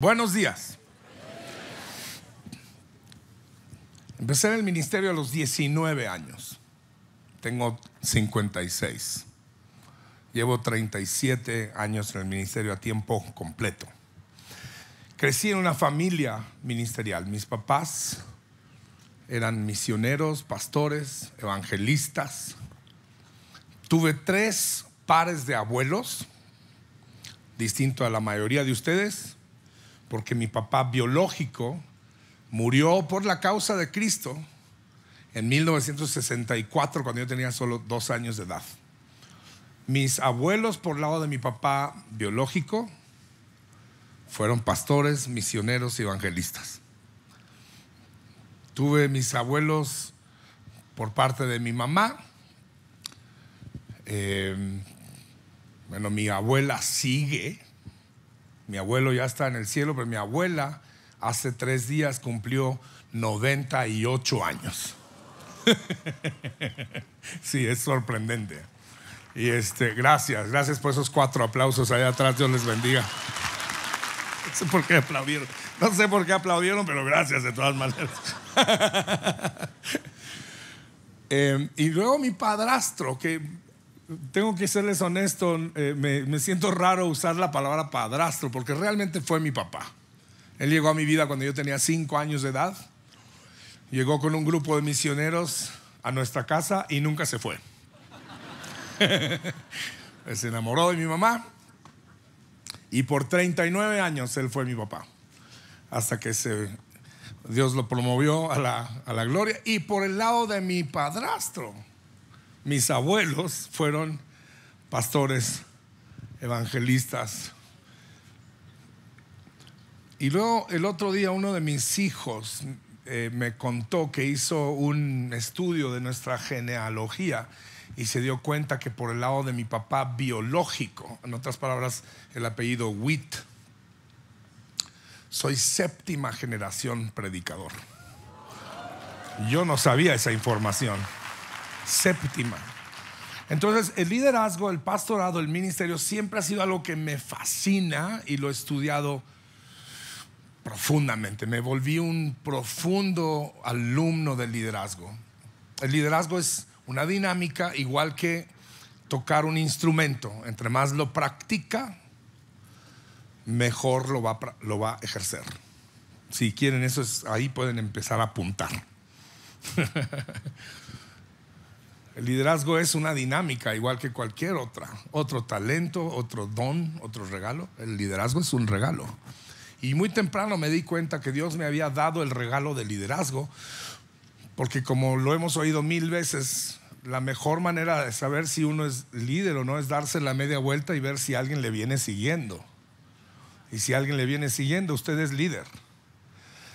Buenos días. Empecé en el ministerio a los 19 años. Tengo 56. Llevo 37 años en el ministerio a tiempo completo. Crecí en una familia ministerial. Mis papás eran misioneros, pastores, evangelistas. Tuve tres pares de abuelos, distinto a la mayoría de ustedes porque mi papá biológico murió por la causa de Cristo en 1964, cuando yo tenía solo dos años de edad. Mis abuelos, por lado de mi papá biológico, fueron pastores, misioneros y evangelistas. Tuve mis abuelos por parte de mi mamá. Eh, bueno, mi abuela sigue mi abuelo ya está en el cielo, pero mi abuela hace tres días cumplió 98 años. sí, es sorprendente. Y este, gracias, gracias por esos cuatro aplausos allá atrás, Dios les bendiga. No sé por qué aplaudieron, no sé por qué aplaudieron, pero gracias de todas maneras. Em, y luego mi padrastro, que tengo que serles honesto, eh, me, siento raro usar la palabra padrastro, porque realmente fue mi papá. Él llegó a mi vida cuando yo tenía cinco años de edad, llegó con un grupo de misioneros a nuestra casa y nunca se fue. se enamoró de mi mamá y por 39 años él fue mi papá, hasta que se, Dios lo promovió a la gloria. Y por el lado de mi padrastro, mis abuelos fueron pastores, evangelistas. Y luego el otro día uno de mis hijos eh, me contó que hizo un estudio de nuestra genealogía y se dio cuenta que por el lado de mi papá biológico, en otras palabras, el apellido Witt, soy séptima generación predicador. Yo no sabía esa información séptima. Entonces, el liderazgo, el pastorado, el ministerio siempre ha sido algo que me fascina y lo he estudiado profundamente. Me volví un profundo alumno del liderazgo. El liderazgo es una dinámica igual que tocar un instrumento. Entre más lo practica, mejor lo va, lo va a ejercer. Si quieren eso, ahí pueden empezar a apuntar. El liderazgo es una dinámica, igual que cualquier otra. Otro talento, otro don, otro regalo. El liderazgo es un regalo. Y muy temprano me di cuenta que Dios me había dado el regalo de liderazgo, porque como lo hemos oído mil veces, la mejor manera de saber si uno es líder o no es darse la media vuelta y ver si alguien le viene siguiendo. Y si alguien le viene siguiendo, usted es líder.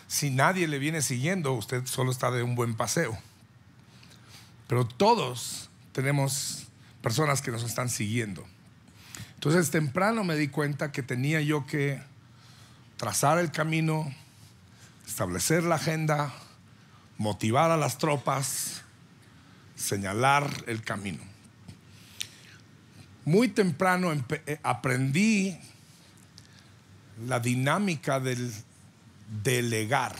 Si nadie le viene siguiendo, usted solo está de un buen paseo. Pero todos tenemos personas que nos están siguiendo. Entonces temprano me di cuenta que tenía yo que trazar el camino, establecer la agenda, motivar a las tropas, señalar el camino. Muy temprano eh, aprendí la dinámica del delegar.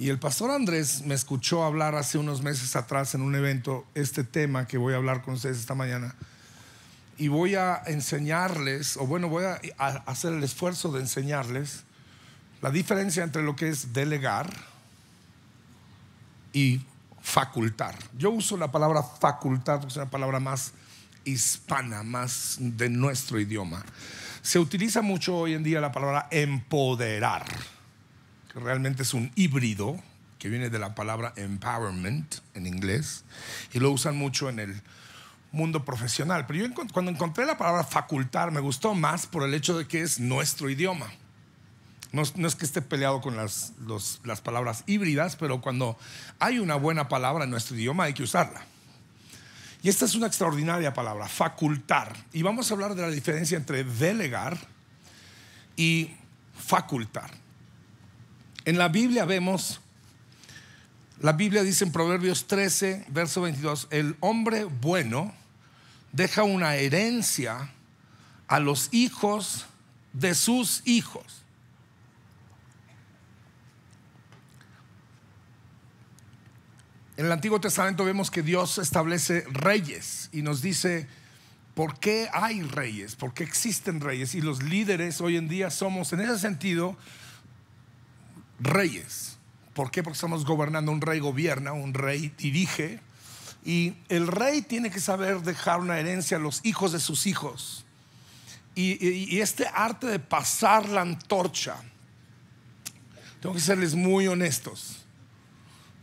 Y el pastor Andrés me escuchó hablar hace unos meses atrás en un evento este tema que voy a hablar con ustedes esta mañana. Y voy a enseñarles, o bueno, voy a, hacer el esfuerzo de enseñarles la diferencia entre lo que es delegar y facultar. Yo uso la palabra facultar porque es una palabra más hispana, más de nuestro idioma. Se utiliza mucho hoy en día la palabra empoderar que realmente es un híbrido, que viene de la palabra empowerment en inglés, y lo usan mucho en el mundo profesional. Pero yo cuando encontré la palabra facultar me gustó más por el hecho de que es nuestro idioma. No, es que esté peleado con las, las palabras híbridas, pero cuando hay una buena palabra en nuestro idioma hay que usarla. Y esta es una extraordinaria palabra, facultar. Y vamos a hablar de la diferencia entre delegar y facultar. En la Biblia vemos, la Biblia dice en Proverbios 13, verso 22, el hombre bueno deja una herencia a los hijos de sus hijos. En el Antiguo Testamento vemos que Dios establece reyes y nos dice, ¿por qué hay reyes? ¿Por qué existen reyes? Y los líderes hoy en día somos, en ese sentido, reyes. ¿Por qué? Porque estamos gobernando, un rey gobierna, un rey dirige, y el rey tiene que saber dejar una herencia a los hijos de sus hijos. Y, este arte de pasar la antorcha, tengo que serles muy honestos.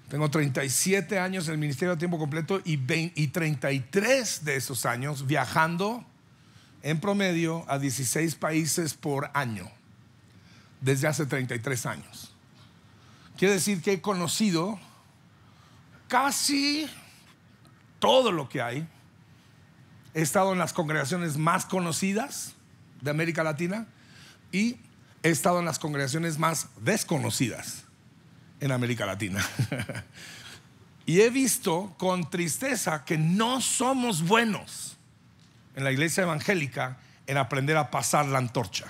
Tengo 37 años en el ministerio a tiempo completo y 33 de esos años viajando en promedio a 16 países por año, desde hace 33 años. Quiere decir que he conocido casi todo lo que hay. He estado en las congregaciones más conocidas de América Latina y he estado en las congregaciones más desconocidas en América Latina. y he visto con tristeza que no somos buenos en la iglesia evangélica en aprender a pasar la antorcha.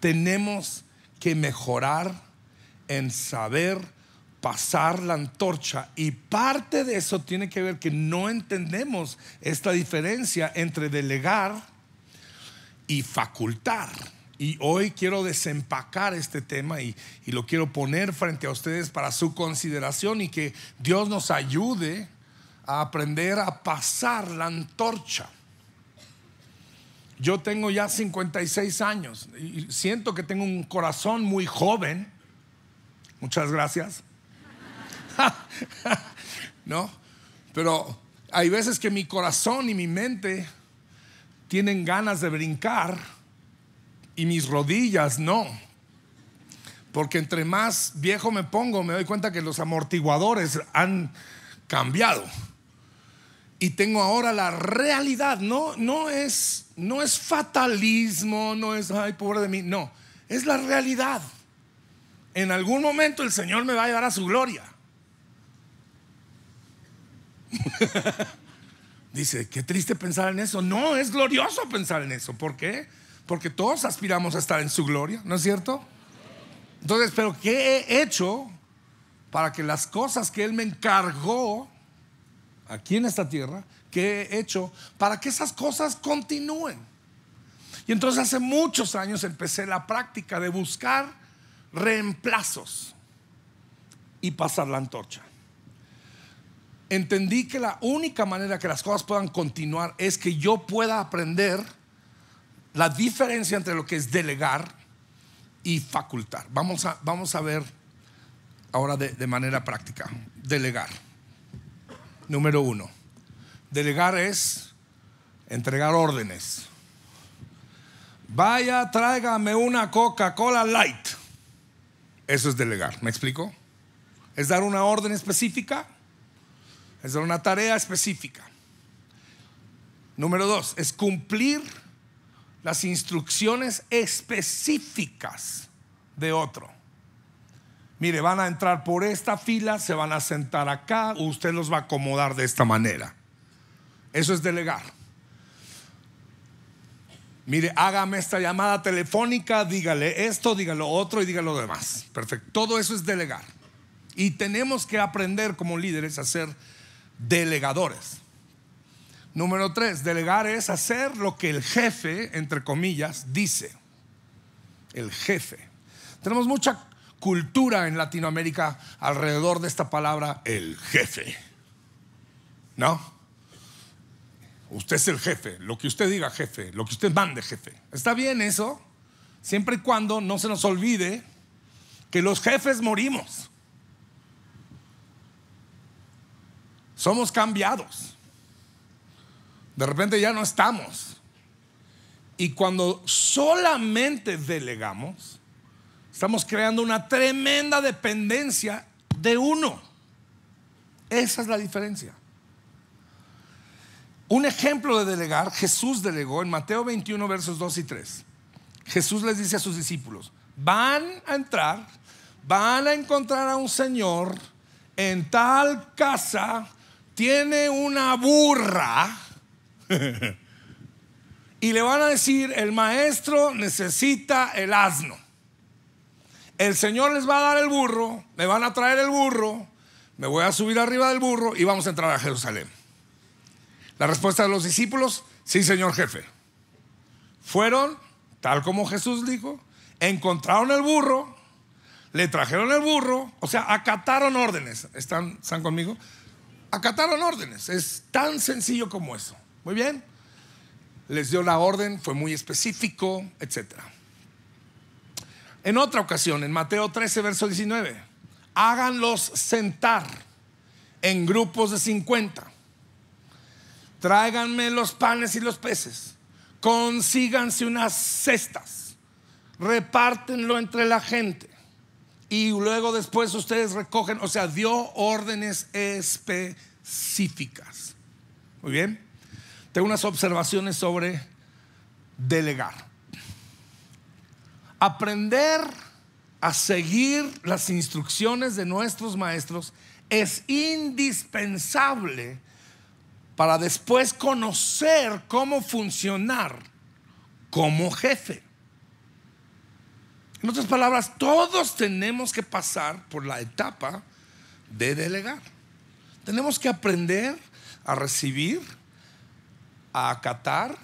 Tenemos que mejorar en saber pasar la antorcha. Y parte de eso tiene que ver que no entendemos esta diferencia entre delegar y facultar. Y hoy quiero desempacar este tema y, y, lo quiero poner frente a ustedes para su consideración y que Dios nos ayude a aprender a pasar la antorcha. Yo tengo ya 56 años y siento que tengo un corazón muy joven muchas gracias. ¿No? Pero hay veces que mi corazón y mi mente tienen ganas de brincar y mis rodillas no. Porque entre más viejo me pongo, me doy cuenta que los amortiguadores han cambiado. Y tengo ahora la realidad, no, no, es, no es fatalismo, no es, ay, pobre de mí, no, es la realidad en algún momento el Señor me va a llevar a su gloria. Dice, qué triste pensar en eso. No, es glorioso pensar en eso. ¿Por qué? Porque todos aspiramos a estar en su gloria, ¿no es cierto? Entonces, pero ¿qué he hecho para que las cosas que Él me encargó aquí en esta tierra, qué he hecho para que esas cosas continúen? Y entonces hace muchos años empecé la práctica de buscar reemplazos y pasar la antorcha. Entendí que la única manera que las cosas puedan continuar es que yo pueda aprender la diferencia entre lo que es delegar y facultar. Vamos a, vamos a ver ahora de, de manera práctica. Delegar. Número uno. Delegar es entregar órdenes. Vaya, tráigame una Coca-Cola Light. Eso es delegar, ¿me explico? Es dar una orden específica, es dar una tarea específica. Número dos, es cumplir las instrucciones específicas de otro. Mire, van a entrar por esta fila, se van a sentar acá, usted los va a acomodar de esta manera. Eso es delegar. Mire, hágame esta llamada telefónica, dígale esto, dígale otro y dígale lo demás. Perfecto. Todo eso es delegar. Y tenemos que aprender como líderes a ser delegadores. Número tres, delegar es hacer lo que el jefe, entre comillas, dice. El jefe. Tenemos mucha cultura en Latinoamérica alrededor de esta palabra, el jefe. ¿No? Usted es el jefe, lo que usted diga jefe, lo que usted mande jefe. ¿Está bien eso? Siempre y cuando no se nos olvide que los jefes morimos. Somos cambiados. De repente ya no estamos. Y cuando solamente delegamos, estamos creando una tremenda dependencia de uno. Esa es la diferencia. Un ejemplo de delegar, Jesús delegó en Mateo 21, versos 2 y 3. Jesús les dice a sus discípulos, van a entrar, van a encontrar a un señor en tal casa, tiene una burra. y le van a decir, el maestro necesita el asno. El Señor les va a dar el burro, me van a traer el burro, me voy a subir arriba del burro y vamos a entrar a Jerusalén. La respuesta de los discípulos, sí, señor jefe. Fueron, tal como Jesús dijo, encontraron el burro, le trajeron el burro, o sea, acataron órdenes. ¿Están, ¿Están conmigo? Acataron órdenes, es tan sencillo como eso. Muy bien, les dio la orden, fue muy específico, etc. En otra ocasión, en Mateo 13, verso 19, háganlos sentar en grupos de 50 tráiganme los panes y los peces, consíganse unas cestas, repártenlo entre la gente y luego después ustedes recogen, o sea, dio órdenes específicas. Muy bien, tengo unas observaciones sobre delegar. Aprender a seguir las instrucciones de nuestros maestros es indispensable para después conocer cómo funcionar como jefe. En otras palabras, todos tenemos que pasar por la etapa de delegar. Tenemos que aprender a recibir, a acatar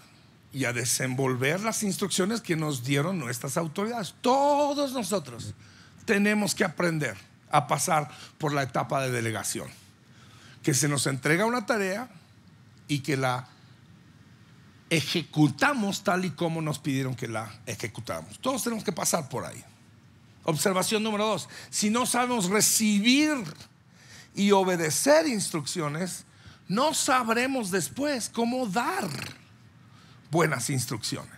y a desenvolver las instrucciones que nos dieron nuestras autoridades. Todos nosotros tenemos que aprender a pasar por la etapa de delegación, que se nos entrega una tarea y que la ejecutamos tal y como nos pidieron que la ejecutamos. Todos tenemos que pasar por ahí. Observación número dos, si no sabemos recibir y obedecer instrucciones, no sabremos después cómo dar buenas instrucciones.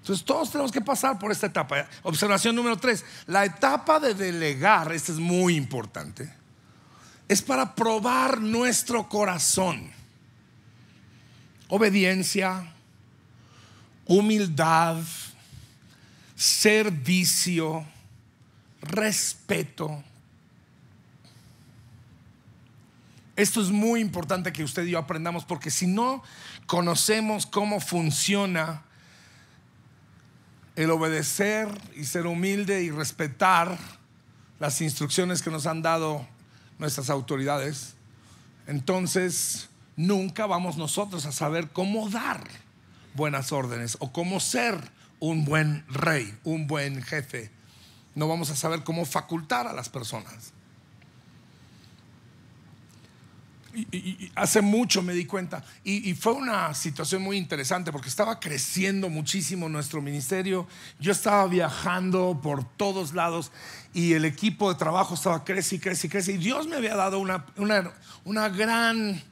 Entonces todos tenemos que pasar por esta etapa. Observación número tres, la etapa de delegar, esta es muy importante, es para probar nuestro corazón obediencia, humildad, servicio, respeto. Esto es muy importante que usted y yo aprendamos porque si no conocemos cómo funciona el obedecer y ser humilde y respetar las instrucciones que nos han dado nuestras autoridades, entonces nunca vamos nosotros a saber cómo dar buenas órdenes o cómo ser un buen rey, un buen jefe. No vamos a saber cómo facultar a las personas. hace mucho me di cuenta y, fue una situación muy interesante porque estaba creciendo muchísimo nuestro ministerio, yo estaba viajando por todos lados y el equipo de trabajo estaba creciendo y creciendo y crece y Dios me había dado una, una gran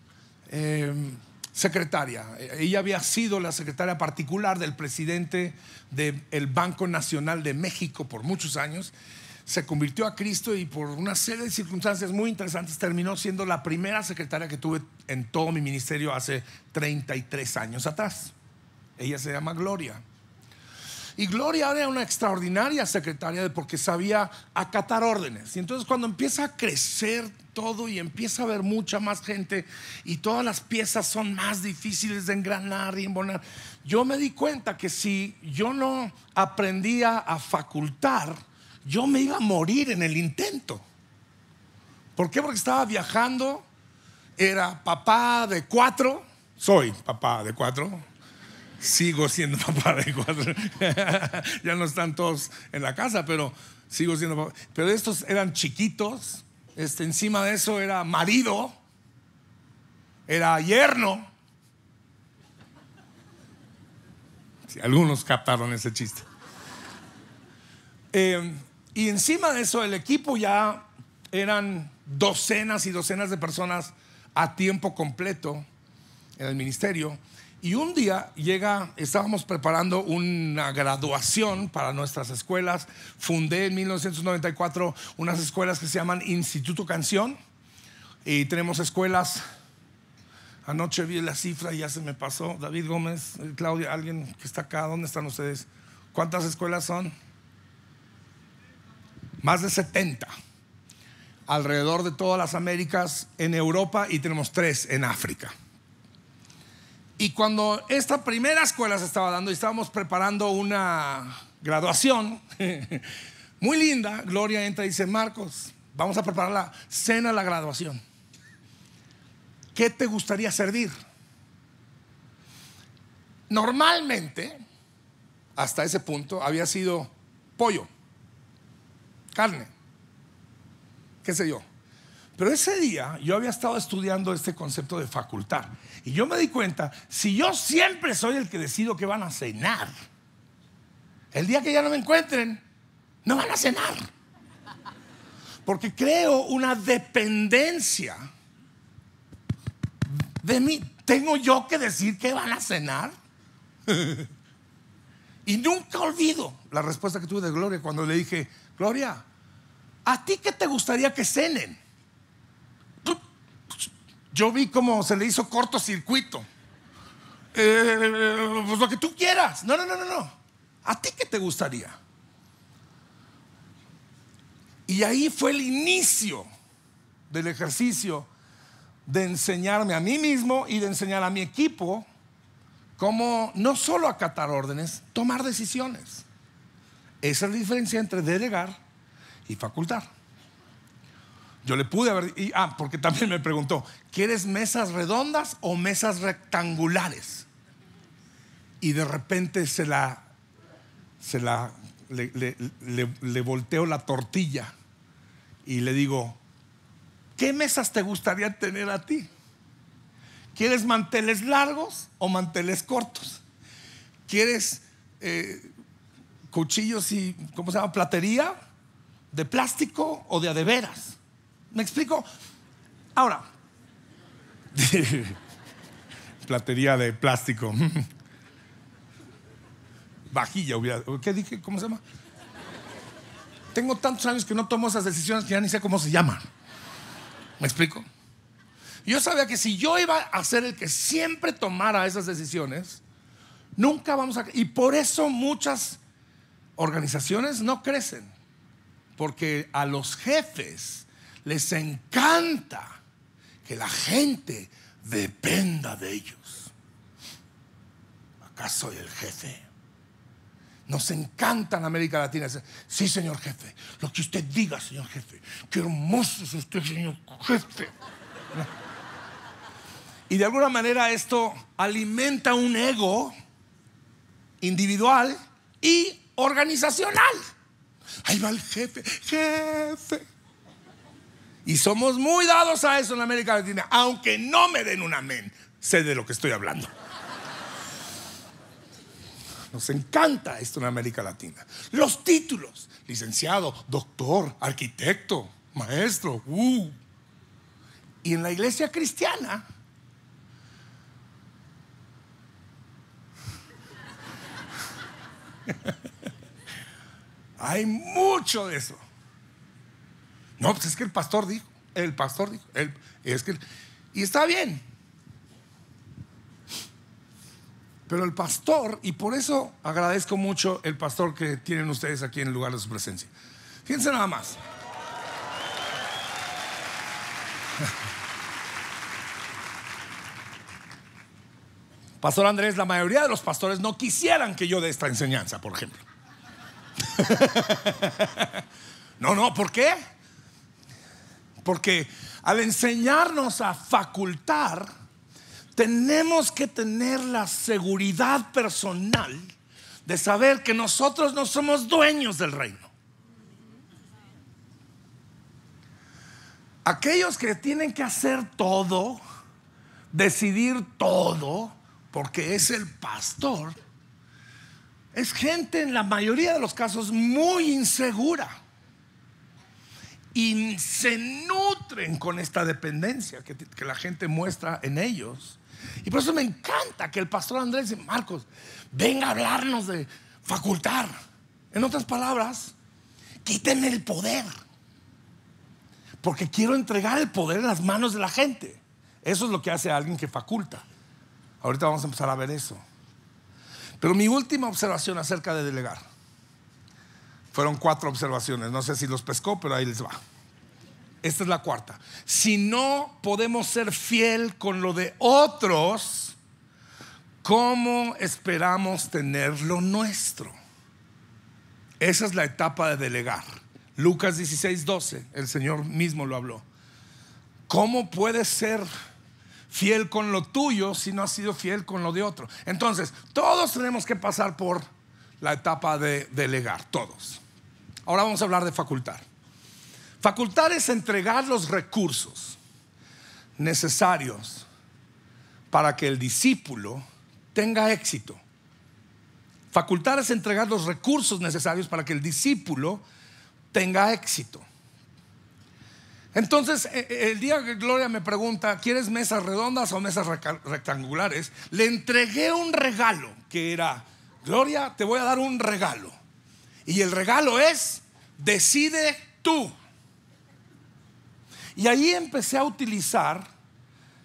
Em, secretaria. Ella había sido la secretaria particular del presidente del Banco Nacional de México por muchos años. Se convirtió a Cristo y por una serie de circunstancias muy interesantes terminó siendo la primera secretaria que tuve en todo mi ministerio hace 33 años atrás. Ella se llama Gloria. Y Gloria era una extraordinaria secretaria porque sabía acatar órdenes. Y entonces cuando empieza a crecer todo y empieza a haber mucha más gente y todas las piezas son más difíciles de engranar y embonar, yo me di cuenta que si yo no aprendía a facultar, yo me iba a morir en el intento. ¿Por qué? Porque estaba viajando, era papá de cuatro, soy papá de cuatro, sigo siendo papá de cuatro. ya no están todos en la casa, pero sigo siendo papá. Pero estos eran chiquitos, este, encima de eso era marido, era yerno. algunos captaron ese chiste. Eh, y encima de eso, el equipo ya eran docenas y docenas de personas a tiempo completo en el ministerio. Y un día llega, estábamos preparando una graduación para nuestras escuelas. Fundé en 1994 unas escuelas que se llaman Instituto Canción. Y tenemos escuelas. Anoche vi la cifra y ya se me pasó. David Gómez, Claudia, alguien que está acá, ¿dónde están ustedes? ¿Cuántas escuelas son? Más de 70. Alrededor de todas las Américas, en Europa y tenemos tres en África. Y cuando esta primera escuela se estaba dando y estábamos preparando una graduación, muy linda, Gloria entra y dice, Marcos, vamos a preparar la cena, la graduación. ¿Qué te gustaría servir? Normalmente, hasta ese punto, había sido pollo, carne, qué sé yo. Pero ese día yo había estado estudiando este concepto de facultad. Y yo me di cuenta, si yo siempre soy el que decido que van a cenar, el día que ya no me encuentren, no van a cenar. Porque creo una dependencia de mí. ¿Tengo yo que decir que van a cenar? y nunca olvido la respuesta que tuve de Gloria cuando le dije, Gloria, ¿a ti qué te gustaría que cenen? Yo vi cómo se le hizo cortocircuito. Eh, pues lo que tú quieras. No, no, no, no, no. ¿A ti qué te gustaría? Y ahí fue el inicio del ejercicio de enseñarme a mí mismo y de enseñar a mi equipo cómo no solo acatar órdenes, tomar decisiones. Esa es la diferencia entre delegar y facultar. Yo le pude haber, y, ah, porque también me preguntó, ¿quieres mesas redondas o mesas rectangulares? Y de repente se la, se la, le, volteo la tortilla y le digo, ¿qué mesas te gustaría tener a ti? ¿Quieres manteles largos o manteles cortos? ¿Quieres eh, cuchillos y, ¿cómo se llama? Platería de plástico o de adeveras? ¿Me explico? Ahora, platería de plástico. Vajilla, hubiera, ¿qué dije? ¿Cómo se llama? Tengo tantos años que no tomo esas decisiones que ya ni sé cómo se llaman ¿Me explico? Yo sabía que si yo iba a ser el que siempre tomara esas decisiones, nunca vamos a... Y por eso muchas organizaciones no crecen, porque a los jefes les encanta que la gente dependa de ellos. ¿Acaso soy el jefe. Nos encanta en América Latina. Sí, señor jefe. Lo que usted diga, señor jefe. Qué hermoso es usted, señor jefe. Y de alguna manera esto alimenta un ego individual y organizacional. Ahí va el jefe, jefe, y somos muy dados a eso en América Latina, aunque no me den un amén, sé de lo que estoy hablando. Nos encanta esto en América Latina. Los títulos, licenciado, doctor, arquitecto, maestro. Uh. Y en la iglesia cristiana, hay mucho de eso. No, pues es que el pastor dijo, el pastor dijo, él, es que y está bien. Pero el pastor, y por eso agradezco mucho el pastor que tienen ustedes aquí en el lugar de su presencia. Fíjense nada más. Pastor Andrés, la mayoría de los pastores no quisieran que yo dé esta enseñanza, por ejemplo. no, no, ¿por qué? Porque al enseñarnos a facultar, tenemos que tener la seguridad personal de saber que nosotros no somos dueños del reino. Aquellos que tienen que hacer todo, decidir todo, porque es el pastor, es gente en la mayoría de los casos muy insegura y se nutren con esta dependencia que, la gente muestra en ellos. Y por eso me encanta que el pastor Andrés y Marcos venga a hablarnos de facultar. En otras palabras, Quiten el poder. Porque quiero entregar el poder en las manos de la gente. Eso es lo que hace alguien que faculta. Ahorita vamos a empezar a ver eso. Pero mi última observación acerca de delegar fueron cuatro observaciones. No sé si los pescó, pero ahí les va. Esta es la cuarta. Si no podemos ser fiel con lo de otros, ¿cómo esperamos tener lo nuestro? Esa es la etapa de delegar. Lucas 16, 12, el Señor mismo lo habló. ¿Cómo puedes ser fiel con lo tuyo si no has sido fiel con lo de otro? Entonces, todos tenemos que pasar por la etapa de delegar, todos. Ahora vamos a hablar de facultar. Facultar es entregar los recursos necesarios para que el discípulo tenga éxito. Facultar es entregar los recursos necesarios para que el discípulo tenga éxito. Entonces, e, e, el día que Gloria me pregunta, ¿quieres mesas redondas o mesas rectangulares? Le entregué un regalo que era, Gloria, te voy a dar un regalo. Y el regalo es, decide tú. Y ahí empecé a utilizar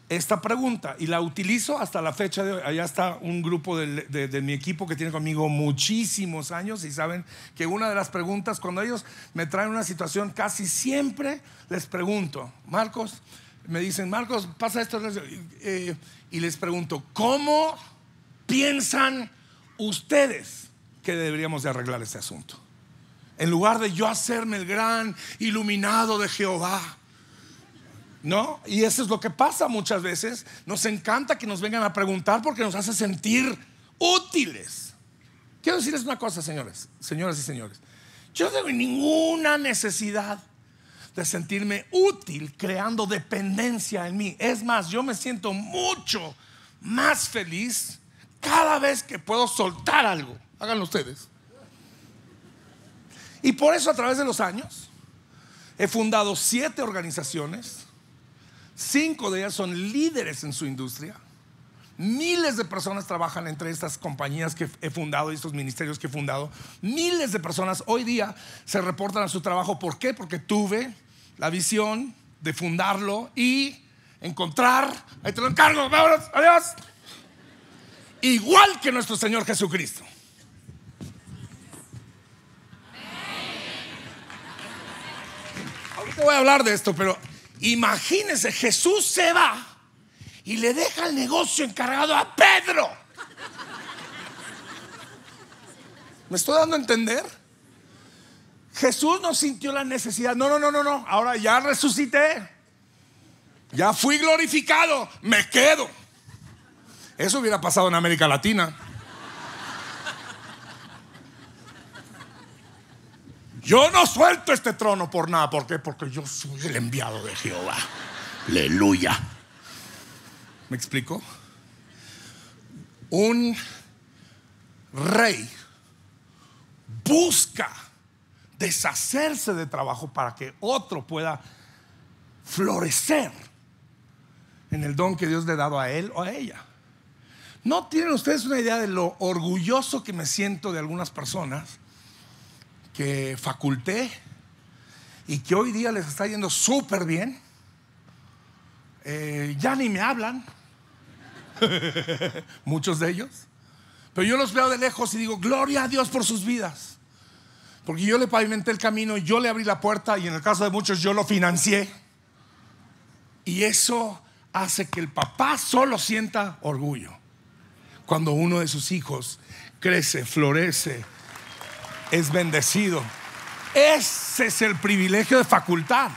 esta pregunta y la utilizo hasta la fecha de hoy. Allá está un grupo de, mi equipo que tiene conmigo muchísimos años y saben que una de las preguntas, cuando ellos me traen una situación, casi siempre les pregunto, Marcos, me dicen, Marcos, pasa esto, eh, y les pregunto, ¿cómo piensan ustedes? que deberíamos de arreglar este asunto. En lugar de yo hacerme el gran iluminado de Jehová. ¿No? Y eso es lo que pasa muchas veces. Nos encanta que nos vengan a preguntar porque nos hace sentir útiles. Quiero decirles una cosa, señores, señoras y señores. Yo no tengo ninguna necesidad de sentirme útil creando dependencia en mí. Es más, yo me siento mucho más feliz cada vez que puedo soltar algo hagan ustedes. Y por eso a través de los años he fundado siete organizaciones, cinco de ellas son líderes en su industria, miles de personas trabajan entre estas compañías que he fundado y estos ministerios que he fundado, miles de personas hoy día se reportan a su trabajo. ¿Por qué? Porque tuve la visión de fundarlo y encontrar, ahí te lo encargo, vámonos, adiós. Igual que nuestro Señor Jesucristo. No voy a hablar de esto, pero imagínense, Jesús se va y le deja el negocio encargado a Pedro. ¿Me estoy dando a entender? Jesús no sintió la necesidad. No, no, no, no, no. Ahora ya resucité. Ya fui glorificado. Me quedo. Eso hubiera pasado en América Latina. Yo no suelto este trono por nada. ¿Por qué? Porque yo soy el enviado de Jehová. Aleluya. ¿Me explico? Un rey busca deshacerse de trabajo para que otro pueda florecer en el don que Dios le ha dado a él o a ella. No tienen ustedes una idea de lo orgulloso que me siento de algunas personas que faculté y que hoy día les está yendo súper bien. Eh, ya ni me hablan, muchos de ellos, pero yo los veo de lejos y digo, gloria a Dios por sus vidas, porque yo le pavimenté el camino, yo le abrí la puerta y en el caso de muchos yo lo financié. Y eso hace que el papá solo sienta orgullo cuando uno de sus hijos crece, florece es bendecido. Ese es el privilegio de facultar.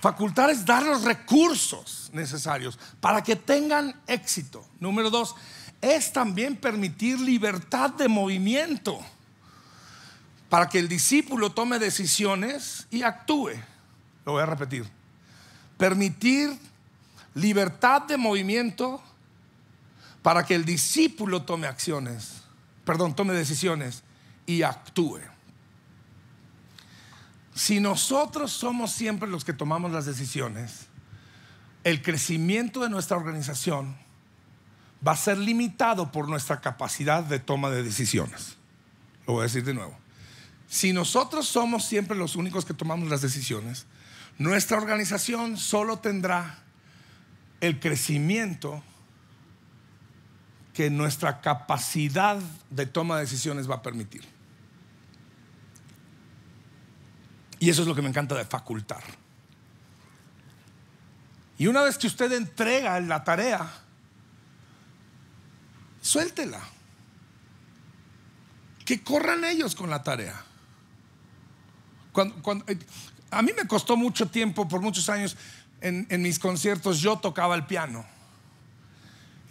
Facultar es dar los recursos necesarios para que tengan éxito. Número dos, es también permitir libertad de movimiento para que el discípulo tome decisiones y actúe. Lo voy a repetir. Permitir libertad de movimiento para que el discípulo tome acciones, perdón, tome decisiones y actúe. Si nosotros somos siempre los que tomamos las decisiones, el crecimiento de nuestra organización va a ser limitado por nuestra capacidad de toma de decisiones. Lo voy a decir de nuevo. Si nosotros somos siempre los únicos que tomamos las decisiones, nuestra organización solo tendrá el crecimiento que nuestra capacidad de toma de decisiones va a permitir. Y eso es lo que me encanta de facultar. Y una vez que usted entrega la tarea, suéltela. Que corran ellos con la tarea. Eh, a mí me costó mucho tiempo, por muchos años, en mis conciertos yo tocaba el piano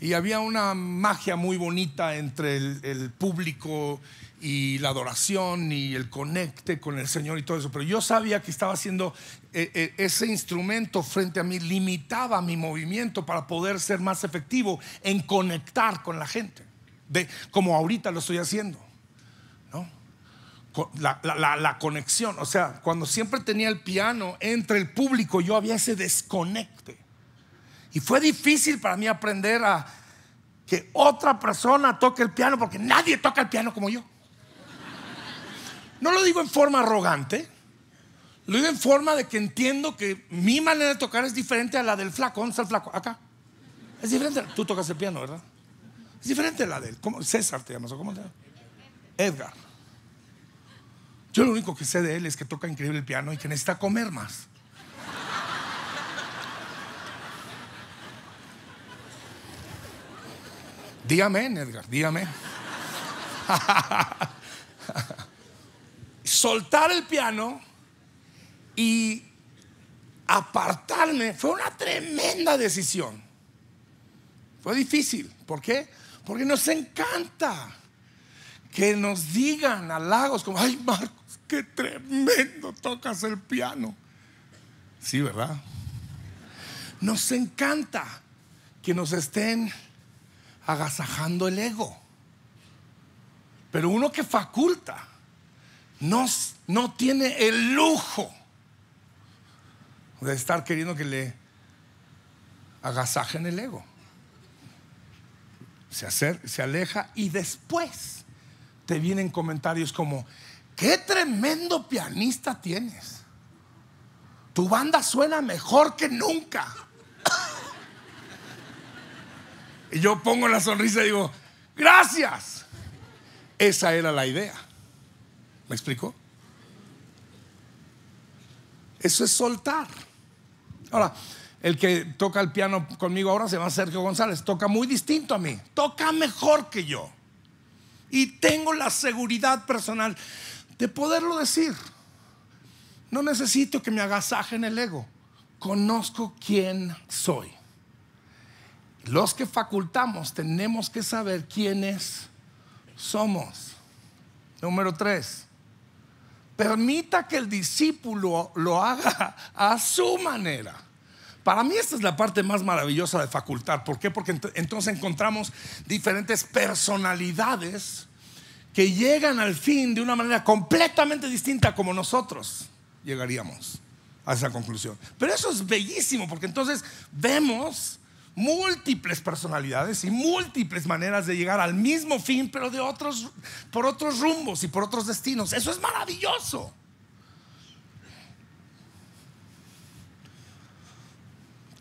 y había una magia muy bonita entre el, público y la adoración y el conecte con el Señor y todo eso. Pero yo sabía que estaba haciendo eh, eh, ese instrumento frente a mí, limitaba mi movimiento para poder ser más efectivo en conectar con la gente, de, como ahorita lo estoy haciendo. ¿no? La, la conexión, o sea, cuando siempre tenía el piano entre el público, yo había ese desconecte. Y fue difícil para mí aprender a que otra persona toque el piano, porque nadie toca el piano como yo. No lo digo en forma arrogante, lo digo en forma de que entiendo que mi manera de tocar es diferente a la del flaco. ¿Dónde está el flaco? Acá. Es diferente. Tú tocas el piano, ¿verdad? Es diferente a la de él. ¿Cómo? César te llamas, ¿o cómo te llamas? Edgar. Yo lo único que sé de él es que toca increíble el piano y que necesita comer más. Dígame, Edgar, dígame. Soltar el piano y apartarme fue una tremenda decisión. Fue difícil. ¿Por qué? Porque nos encanta que nos digan halagos como, ay Marcos, qué tremendo tocas el piano. Sí, ¿verdad? Nos encanta que nos estén agasajando el ego. Pero uno que faculta no, no tiene el lujo de estar queriendo que le agasajen el ego. Se, se aleja y después te vienen comentarios como, qué tremendo pianista tienes. Tu banda suena mejor que nunca. Y yo pongo la sonrisa y digo, gracias. Esa era la idea. ¿Me explico? Eso es soltar. Ahora, el que toca el piano conmigo ahora se llama Sergio González. Toca muy distinto a mí. Toca mejor que yo. Y tengo la seguridad personal de poderlo decir. No necesito que me en el ego. Conozco quién soy los que facultamos tenemos que saber quiénes somos. Número tres, permita que el discípulo lo haga a su manera. Para mí esta es la parte más maravillosa de facultar. ¿Por qué? Porque entonces encontramos diferentes personalidades que llegan al fin de una manera completamente distinta como nosotros llegaríamos a esa conclusión. Pero eso es bellísimo porque entonces vemos múltiples personalidades y múltiples maneras de llegar al mismo fin, pero de otros, por otros rumbos y por otros destinos. Eso es maravilloso.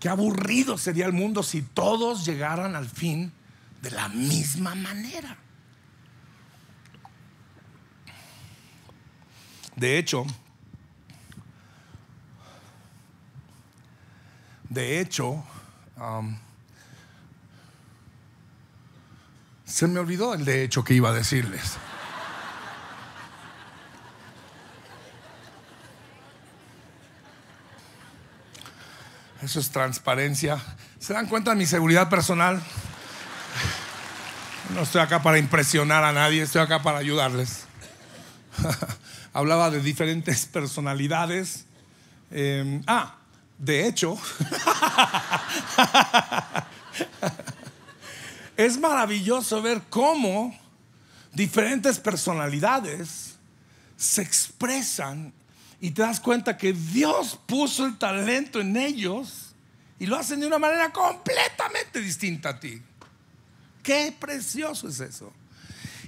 Qué aburrido sería el mundo si todos llegaran al fin de la misma manera. De hecho, de hecho, um, Se me olvidó el de hecho que iba a decirles. Eso es transparencia. ¿Se dan cuenta de mi seguridad personal? No estoy acá para impresionar a nadie, estoy acá para ayudarles. Hablaba de diferentes personalidades. Em, ah, de hecho, es maravilloso ver cómo diferentes personalidades se expresan y te das cuenta que Dios puso el talento en ellos y lo hacen de una manera completamente distinta a ti. Qué precioso es eso.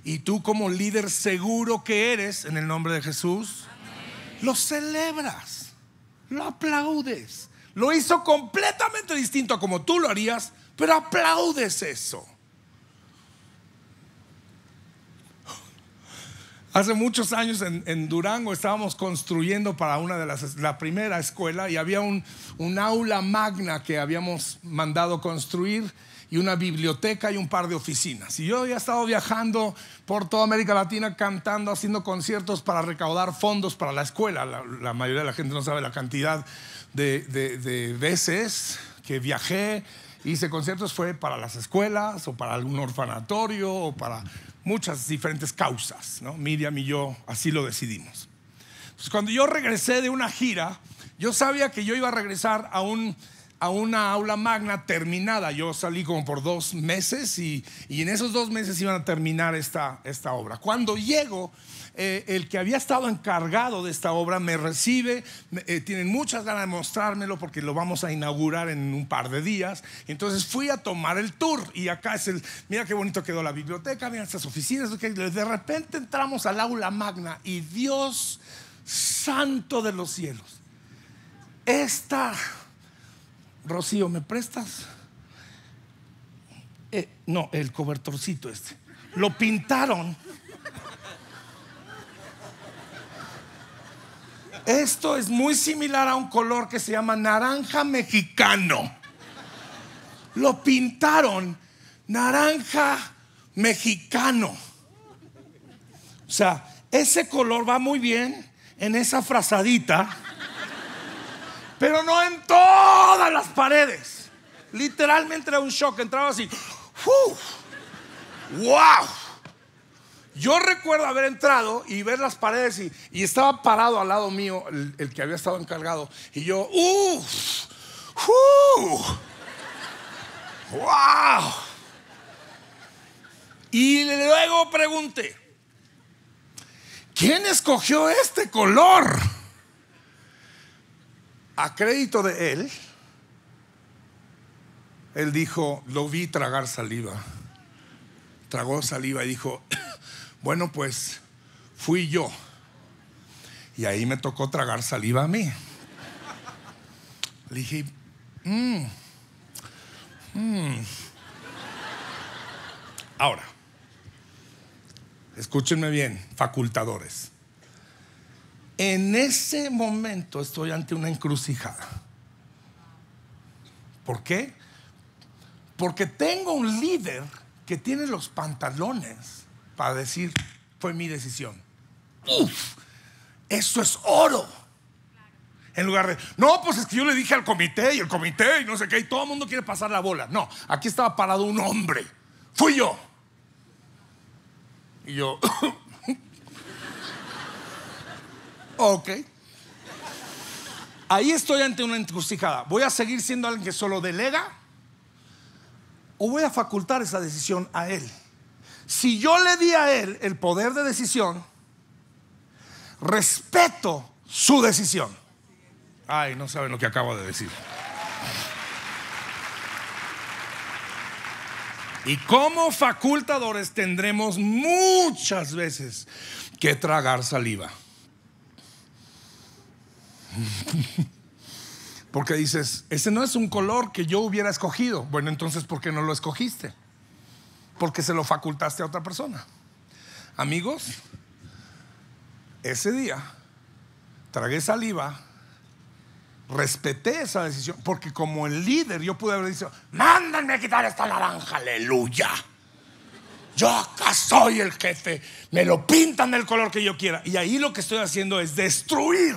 Y tú como líder seguro que eres, en el nombre de Jesús, lo celebras, lo aplaudes. Lo hizo completamente distinto a como tú lo harías, pero aplaudes eso. Hace muchos años en, Durango estábamos construyendo para una de las, la primera escuela y había un, un, aula magna que habíamos mandado construir y una biblioteca y un par de oficinas. Y yo había estado viajando por toda América Latina cantando, haciendo conciertos para recaudar fondos para la escuela. La, mayoría de la gente no sabe la cantidad de, de veces que viajé, hice conciertos, fue para las escuelas o para algún orfanatorio o para muchas diferentes causas, ¿no? Miriam y yo así lo decidimos. cuando yo regresé de una gira, yo sabía que yo iba a regresar a, un, a una aula magna terminada. Yo salí como por dos meses y, y en esos dos meses iban a terminar esta, esta obra. Cuando llego, eh, el que había estado encargado de esta obra me recibe, eh, tienen muchas ganas de mostrármelo porque lo vamos a inaugurar en un par de días. Entonces fui a tomar el tour y acá es el, mira qué bonito quedó la biblioteca, mira estas oficinas, de repente entramos al aula magna y Dios santo de los cielos, esta, Rocío, ¿me prestas? Eh, no, el cobertorcito este. Lo pintaron Esto es muy similar a un color que se llama naranja mexicano. Lo pintaron naranja mexicano. O sea, ese color va muy bien en esa frazadita, pero no en todas las paredes. Literalmente era un shock, entraba así. ¡Uf! ¡Wow! Yo recuerdo haber entrado y ver las paredes y, estaba parado al lado mío el, que había estado encargado. Y yo, uff, uff, wow. Y luego pregunté, ¿quién escogió este color? A crédito de él, él dijo, lo vi tragar saliva. Tragó saliva y dijo, bueno, pues fui yo. Y ahí me tocó tragar saliva a mí. Le dije, mmm, mmm. Ahora, escúchenme bien, facultadores. En ese momento estoy ante una encrucijada. ¿Por qué? Porque tengo un líder que tiene los pantalones para decir, fue mi decisión. Uf, eso es oro. En lugar de, no, pues es que yo le dije al comité y el comité y no sé qué, y todo el mundo quiere pasar la bola. No, aquí estaba parado un hombre. Fui yo. Y yo, ok. Ahí estoy ante una encrucijada. ¿Voy a seguir siendo alguien que solo delega? ¿O voy a facultar esa decisión a él? Si yo le di a él el poder de decisión, respeto su decisión. Ay, no saben lo que acabo de decir. Y como facultadores tendremos muchas veces que tragar saliva. Porque dices, ese no es un color que yo hubiera escogido. Bueno, entonces, ¿por qué no lo escogiste? porque se lo facultaste a otra persona. Amigos, ese día tragué saliva, respeté esa decisión, porque como el líder yo pude haber dicho, mándenme a quitar esta naranja, aleluya. Yo acá soy el jefe, me lo pintan del color que yo quiera. Y ahí lo que estoy haciendo es destruir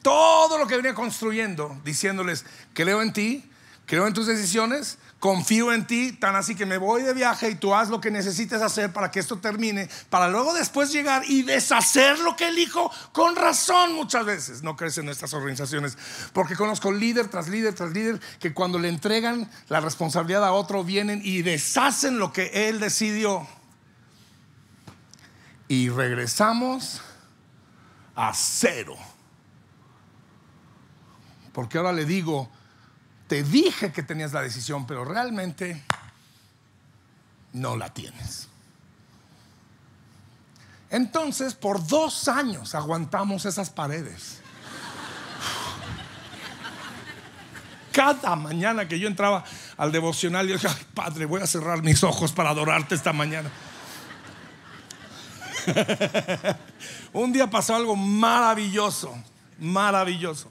todo lo que venía construyendo, diciéndoles, creo en ti, creo en tus decisiones, confío en ti, tan así que me voy de viaje y tú haz lo que necesites hacer para que esto termine, para luego después llegar y deshacer lo que elijo con razón muchas veces. No crecen nuestras organizaciones, porque conozco líder tras líder tras líder que cuando le entregan la responsabilidad a otro vienen y deshacen lo que él decidió. Y regresamos a cero. Porque ahora le digo, te dije que tenías la decisión, pero realmente no la tienes. Entonces, por dos años aguantamos esas paredes. Cada mañana que yo entraba al devocional, yo dije, Padre, voy a cerrar mis ojos para adorarte esta mañana. Un día pasó algo maravilloso, maravilloso.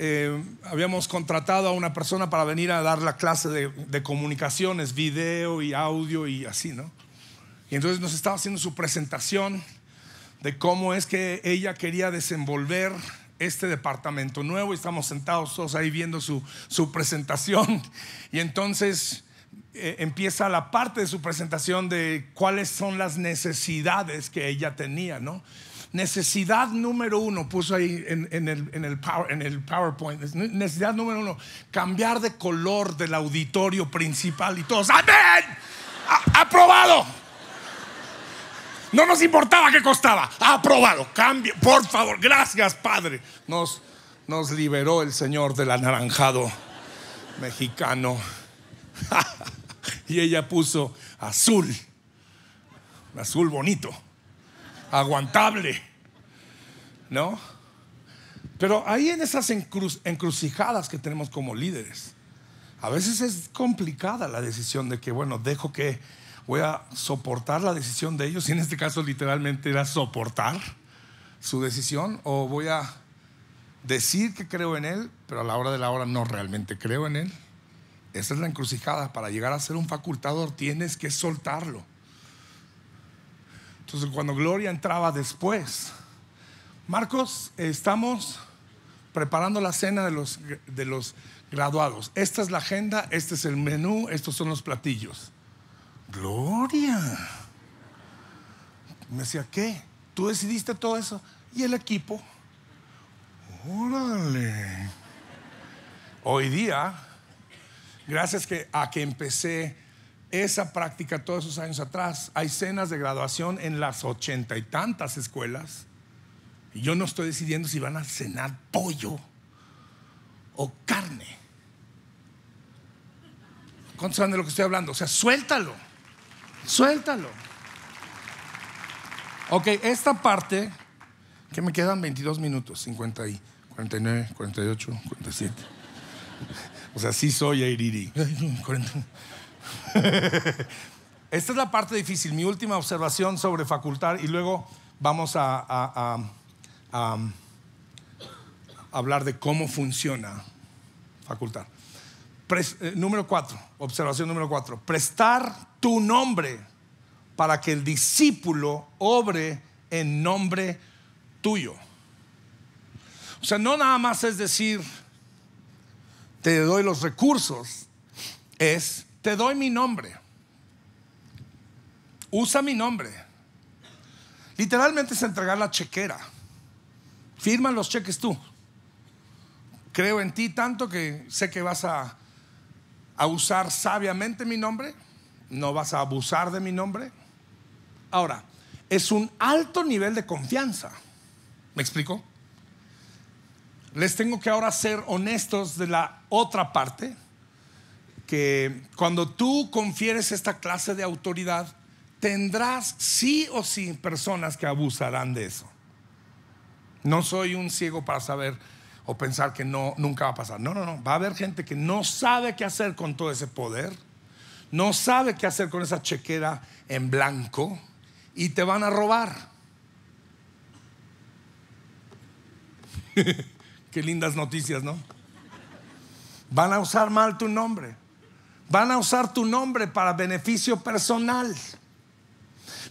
Eh, habíamos contratado a una persona para venir a dar la clase de, comunicaciones, video y audio y así, ¿no? Y entonces nos estaba haciendo su presentación de cómo es que ella quería desenvolver este departamento nuevo y estamos sentados todos ahí viendo su, su presentación. Y entonces eh, empieza la parte de su presentación de cuáles son las necesidades que ella tenía, ¿no? Necesidad número uno, puso ahí en, el, en, el, PowerPoint, necesidad número uno, cambiar de color del auditorio principal y todos, amen ¡Aprobado! No nos importaba qué costaba, aprobado, cambio, por favor, gracias Padre. Nos, nos liberó el Señor del anaranjado mexicano. y ella puso azul, azul bonito aguantable, ¿no? Pero ahí en esas encrucijadas que tenemos como líderes, a veces es complicada la decisión de que, bueno, dejo que voy a soportar la decisión de ellos, y en este caso literalmente era soportar su decisión, o voy a decir que creo en Él, pero a la hora de la hora no realmente creo en Él. Esa es la encrucijada. Para llegar a ser un facultador tienes que soltarlo. Entonces cuando Gloria entraba después, Marcos, estamos preparando la cena de los, graduados. Esta es la agenda, este es el menú, estos son los platillos. Gloria. Me decía, ¿qué? ¿Tú decidiste todo eso? ¿Y el equipo? Órale. Hoy día, gracias a que empecé esa práctica todos esos años atrás. Hay cenas de graduación en las ochenta y tantas escuelas. Y yo no estoy decidiendo si van a cenar pollo o carne. ¿Cuántos saben de lo que estoy hablando? O sea, suéltalo. Suéltalo. Ok, esta parte, que me quedan 22 minutos, 50 y 49, 48, 47. O sea, sí soy Airiri. Esta es la parte difícil, mi última observación sobre facultar y luego vamos a, um, hablar de cómo funciona facultar. Eh, número cuatro, observación número cuatro, prestar tu nombre para que el discípulo obre en nombre tuyo. O sea, no nada más es decir, te doy los recursos, es te doy mi nombre. Usa mi nombre. Literalmente es entregar la chequera. Firman los cheques tú. Creo en ti tanto que sé que vas a, a usar sabiamente mi nombre. No vas a abusar de mi nombre. Ahora, es un alto nivel de confianza. ¿Me explico? Les tengo que ahora ser honestos de la otra parte que cuando tú confieres esta clase de autoridad, tendrás sí o sí personas que abusarán de eso. No soy un ciego para saber o pensar que nunca va a pasar. No, no, no, va a haber gente que no sabe qué hacer con todo ese poder, no sabe qué hacer con esa chequera en blanco y te van a robar. qué lindas noticias, ¿no? Van a usar mal tu nombre. Van a usar tu nombre para beneficio personal.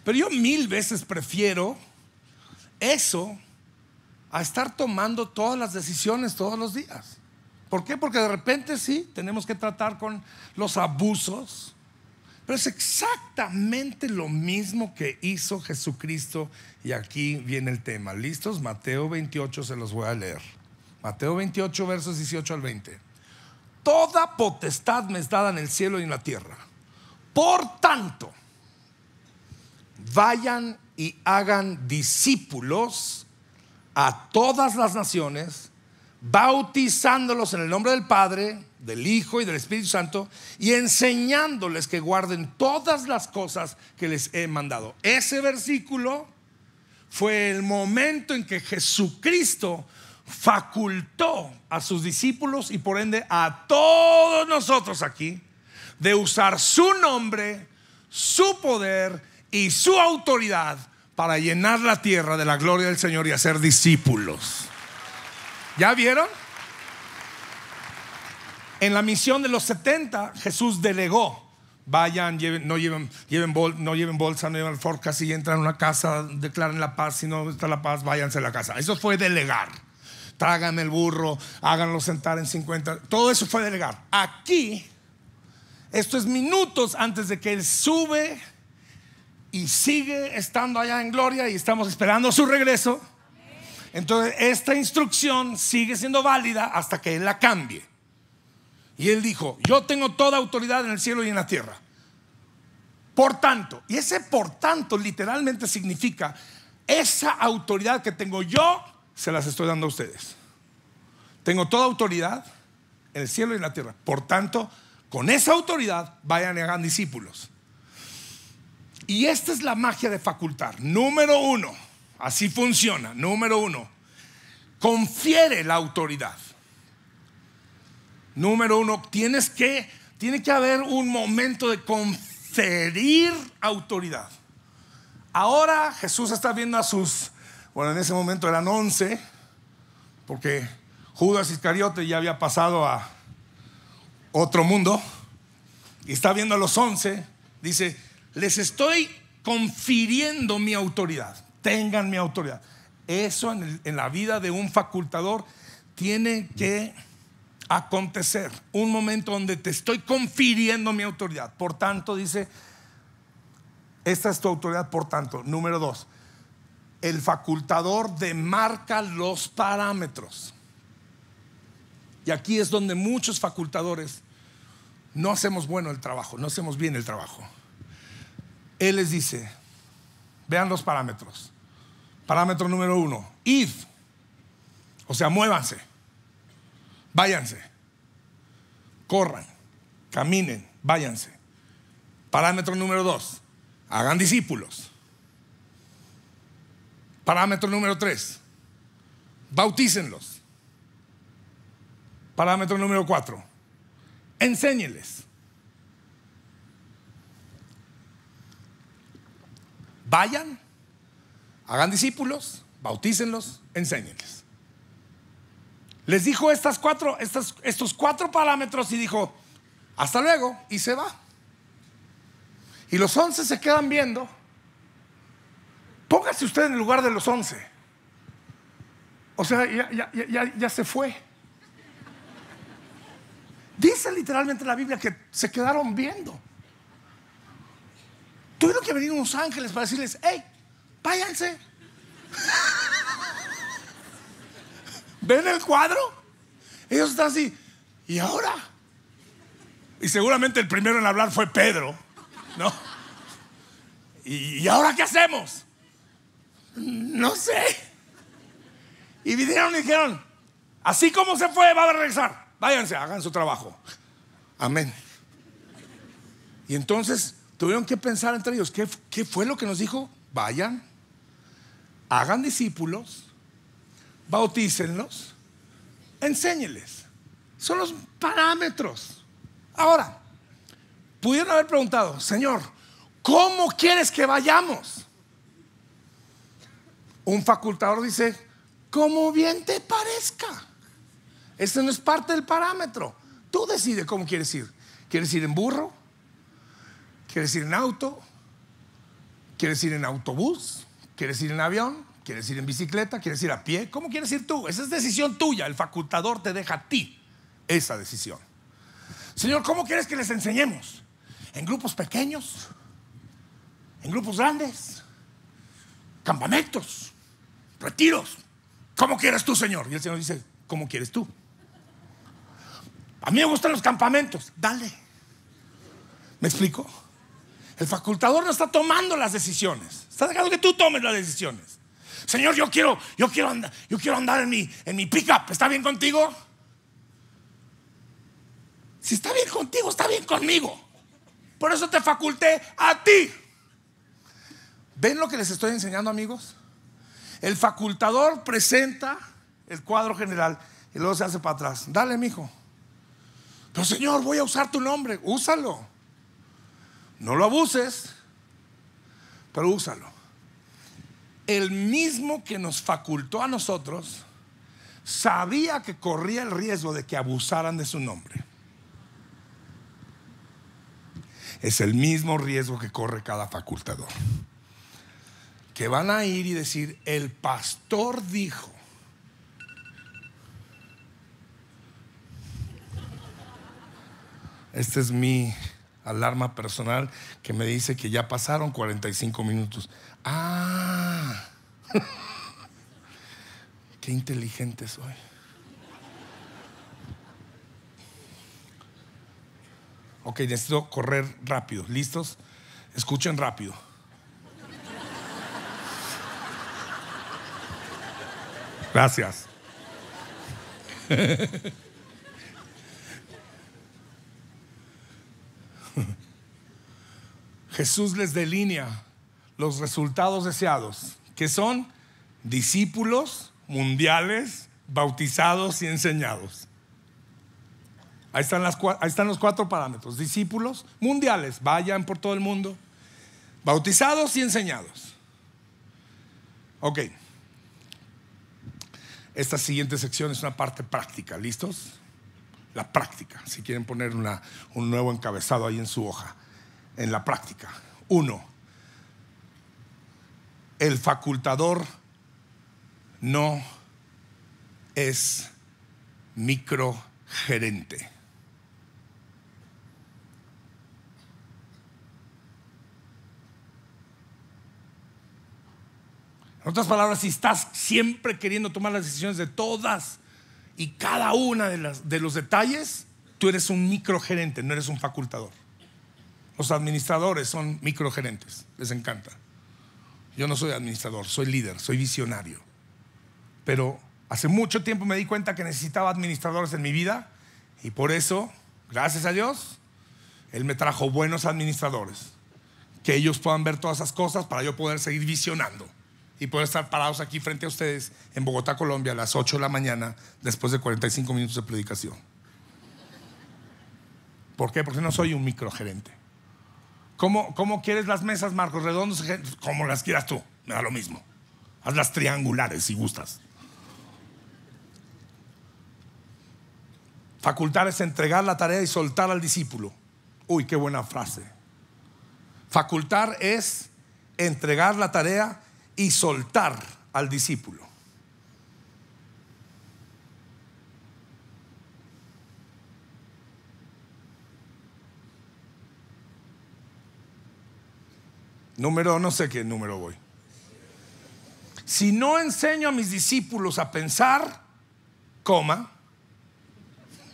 Pero yo mil veces prefiero eso a estar tomando todas las decisiones todos los días. ¿Por qué? Porque de repente sí, tenemos que tratar con los abusos, pero es exactamente lo mismo que hizo Jesucristo. Y aquí viene el tema. ¿Listos? Mateo 28 se los voy a leer. Mateo 28, versos 18 al 20 toda potestad me es dada en el cielo y en la tierra. Por tanto, vayan y hagan discípulos a todas las naciones, bautizándolos en el nombre del Padre, del Hijo y del Espíritu Santo, y enseñándoles que guarden todas las cosas que les he mandado. Ese versículo fue el momento en que Jesucristo facultó a sus discípulos y por ende a todos nosotros aquí de usar su nombre, su poder y su autoridad para llenar la tierra de la gloria del Señor y hacer discípulos. ¿Ya vieron? En la misión de los 70 Jesús delegó vayan, lleven, no, lleven, lleven no lleven bolsa, no lleven forcas, si entran a una casa, declaren la paz, si no está la paz, váyanse a la casa. Eso fue delegar trágame el burro, háganlo sentar en 50. Todo eso fue delegar. Aquí, esto es minutos antes de que él sube y sigue estando allá en gloria y estamos esperando su regreso. Entonces, esta instrucción sigue siendo válida hasta que él la cambie. Y él dijo, yo tengo toda autoridad en el cielo y en la tierra. Por tanto, y ese por tanto literalmente significa, esa autoridad que tengo yo se las estoy dando a ustedes. Tengo toda autoridad en el cielo y en la tierra. Por tanto, con esa autoridad vayan y hagan discípulos. Y esta es la magia de facultar. Número uno, así funciona. Número uno, confiere la autoridad. Número uno, tienes que, tiene que haber un momento de conferir autoridad. Ahora Jesús está viendo a sus bueno, en ese momento eran 11, porque Judas Iscariote ya había pasado a otro mundo. Y está viendo a los 11, dice, les estoy confiriendo mi autoridad, tengan mi autoridad. Eso en, la vida de un facultador tiene que acontecer un momento donde te estoy confiriendo mi autoridad. Por tanto, dice, esta es tu autoridad, por tanto. Número dos, el facultador demarca los parámetros. Y aquí es donde muchos facultadores no hacemos bueno el trabajo, no hacemos bien el trabajo. Él les dice, vean los parámetros. Parámetro número uno, id. O sea, muévanse, váyanse, corran, caminen, váyanse. Parámetro número dos, hagan discípulos. Parámetro número tres, bautícenlos. Parámetro número cuatro, enséñenles, Vayan, hagan discípulos, bautícenlos, enséñenles. Les dijo estas cuatro, estos cuatro parámetros y dijo, hasta luego, y se va. Y los once se quedan viendo Póngase usted en el lugar de los once. O sea, ya, se fue. Dice literalmente la Biblia que se quedaron viendo. Tuvieron que venir unos ángeles para decirles, hey, váyanse. ¿Ven el cuadro? Ellos están así, ¿y ahora? Y seguramente el primero en hablar fue Pedro, ¿no? ¿Y ahora qué hacemos? no sé. Y vinieron y dijeron, así como se fue, va a regresar. Váyanse, hagan su trabajo. Amén. Y entonces tuvieron que pensar entre ellos, ¿qué, fue lo que nos dijo? Vayan, hagan discípulos, bautícenlos, enséñeles. Son los parámetros. Ahora, pudieron haber preguntado, Señor, ¿cómo quieres que vayamos? un facultador dice, como bien te parezca. Este no es parte del parámetro. Tú decides cómo quieres ir. ¿Quieres ir en burro? ¿Quieres ir en auto? ¿Quieres ir en autobús? ¿Quieres ir en avión? ¿Quieres ir en bicicleta? ¿Quieres ir a pie? ¿Cómo quieres ir tú? Esa es decisión tuya. El facultador te deja a ti esa decisión. Señor, ¿cómo quieres que les enseñemos? ¿En grupos pequeños? ¿En grupos grandes? ¿Campamentos? retiros. ¿Cómo quieres tú, Señor? Y el Señor dice, ¿cómo quieres tú? A mí me gustan los campamentos, dale. ¿Me explico? El facultador no está tomando las decisiones, está dejando que tú tomes las decisiones. Señor, yo quiero, yo quiero andar, yo quiero andar en mi, en mi pickup. ¿Está bien contigo? Si está bien contigo, está bien conmigo. Por eso te faculté a ti. ¿Ven lo que les estoy enseñando, amigos? El facultador presenta el cuadro general y luego se hace para atrás. Dale, mijo. Pero Señor, voy a usar tu nombre. Úsalo. No lo abuses, pero úsalo. El mismo que nos facultó a nosotros sabía que corría el riesgo de que abusaran de su nombre. Es el mismo riesgo que corre cada facultador que van a ir y decir, el pastor dijo. Esta es mi alarma personal que me dice que ya pasaron 45 minutos. Ah, qué inteligente soy. Ok, necesito correr rápido. ¿Listos? Escuchen rápido. Gracias. Jesús les delinea los resultados deseados, que son discípulos mundiales, bautizados y enseñados. Ahí están, los cuatro parámetros. Discípulos mundiales, vayan por todo el mundo. Bautizados y enseñados. Ok. Esta siguiente sección es una parte práctica. ¿Listos? La práctica. Si quieren poner un nuevo encabezado ahí en su hoja. En la práctica. Uno. El facultador no es microgerente. En otras palabras, si estás siempre queriendo tomar las decisiones de todas y cada una de, las, de los detalles, tú eres un microgerente, no eres un facultador. Los administradores son microgerentes, les encanta. Yo no soy administrador, soy líder, soy visionario. Pero hace mucho tiempo me di cuenta que necesitaba administradores en mi vida y por eso, gracias a Dios, Él me trajo buenos administradores. Que ellos puedan ver todas esas cosas para yo poder seguir visionando y puedo estar parados aquí frente a ustedes en Bogotá, Colombia, a las 8 de la mañana, después de 45 minutos de predicación. ¿Por qué? Porque no soy un microgerente. ¿Cómo, cómo quieres las mesas, Marcos? ¿Redondos? Como las quieras tú. Me da lo mismo. Hazlas triangulares si gustas. Facultar es entregar la tarea y soltar al discípulo. Uy, qué buena frase. Facultar es entregar la tarea y soltar al discípulo. Número, no sé qué número voy. Si no enseño a mis discípulos a pensar, coma,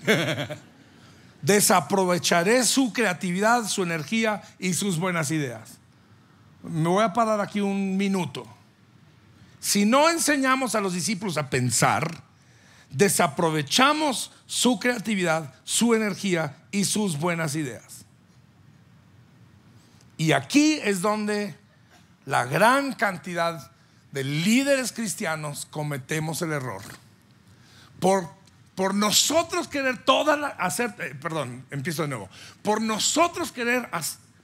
desaprovecharé su creatividad, su energía y sus buenas ideas. Me voy a parar aquí un minuto. Si no enseñamos a los discípulos a pensar, desaprovechamos su creatividad, su energía y sus buenas ideas. Y aquí es donde la gran cantidad de líderes cristianos cometemos el error. Por, por nosotros querer toda la, hacer, eh, perdón, empiezo de nuevo. Por nosotros querer,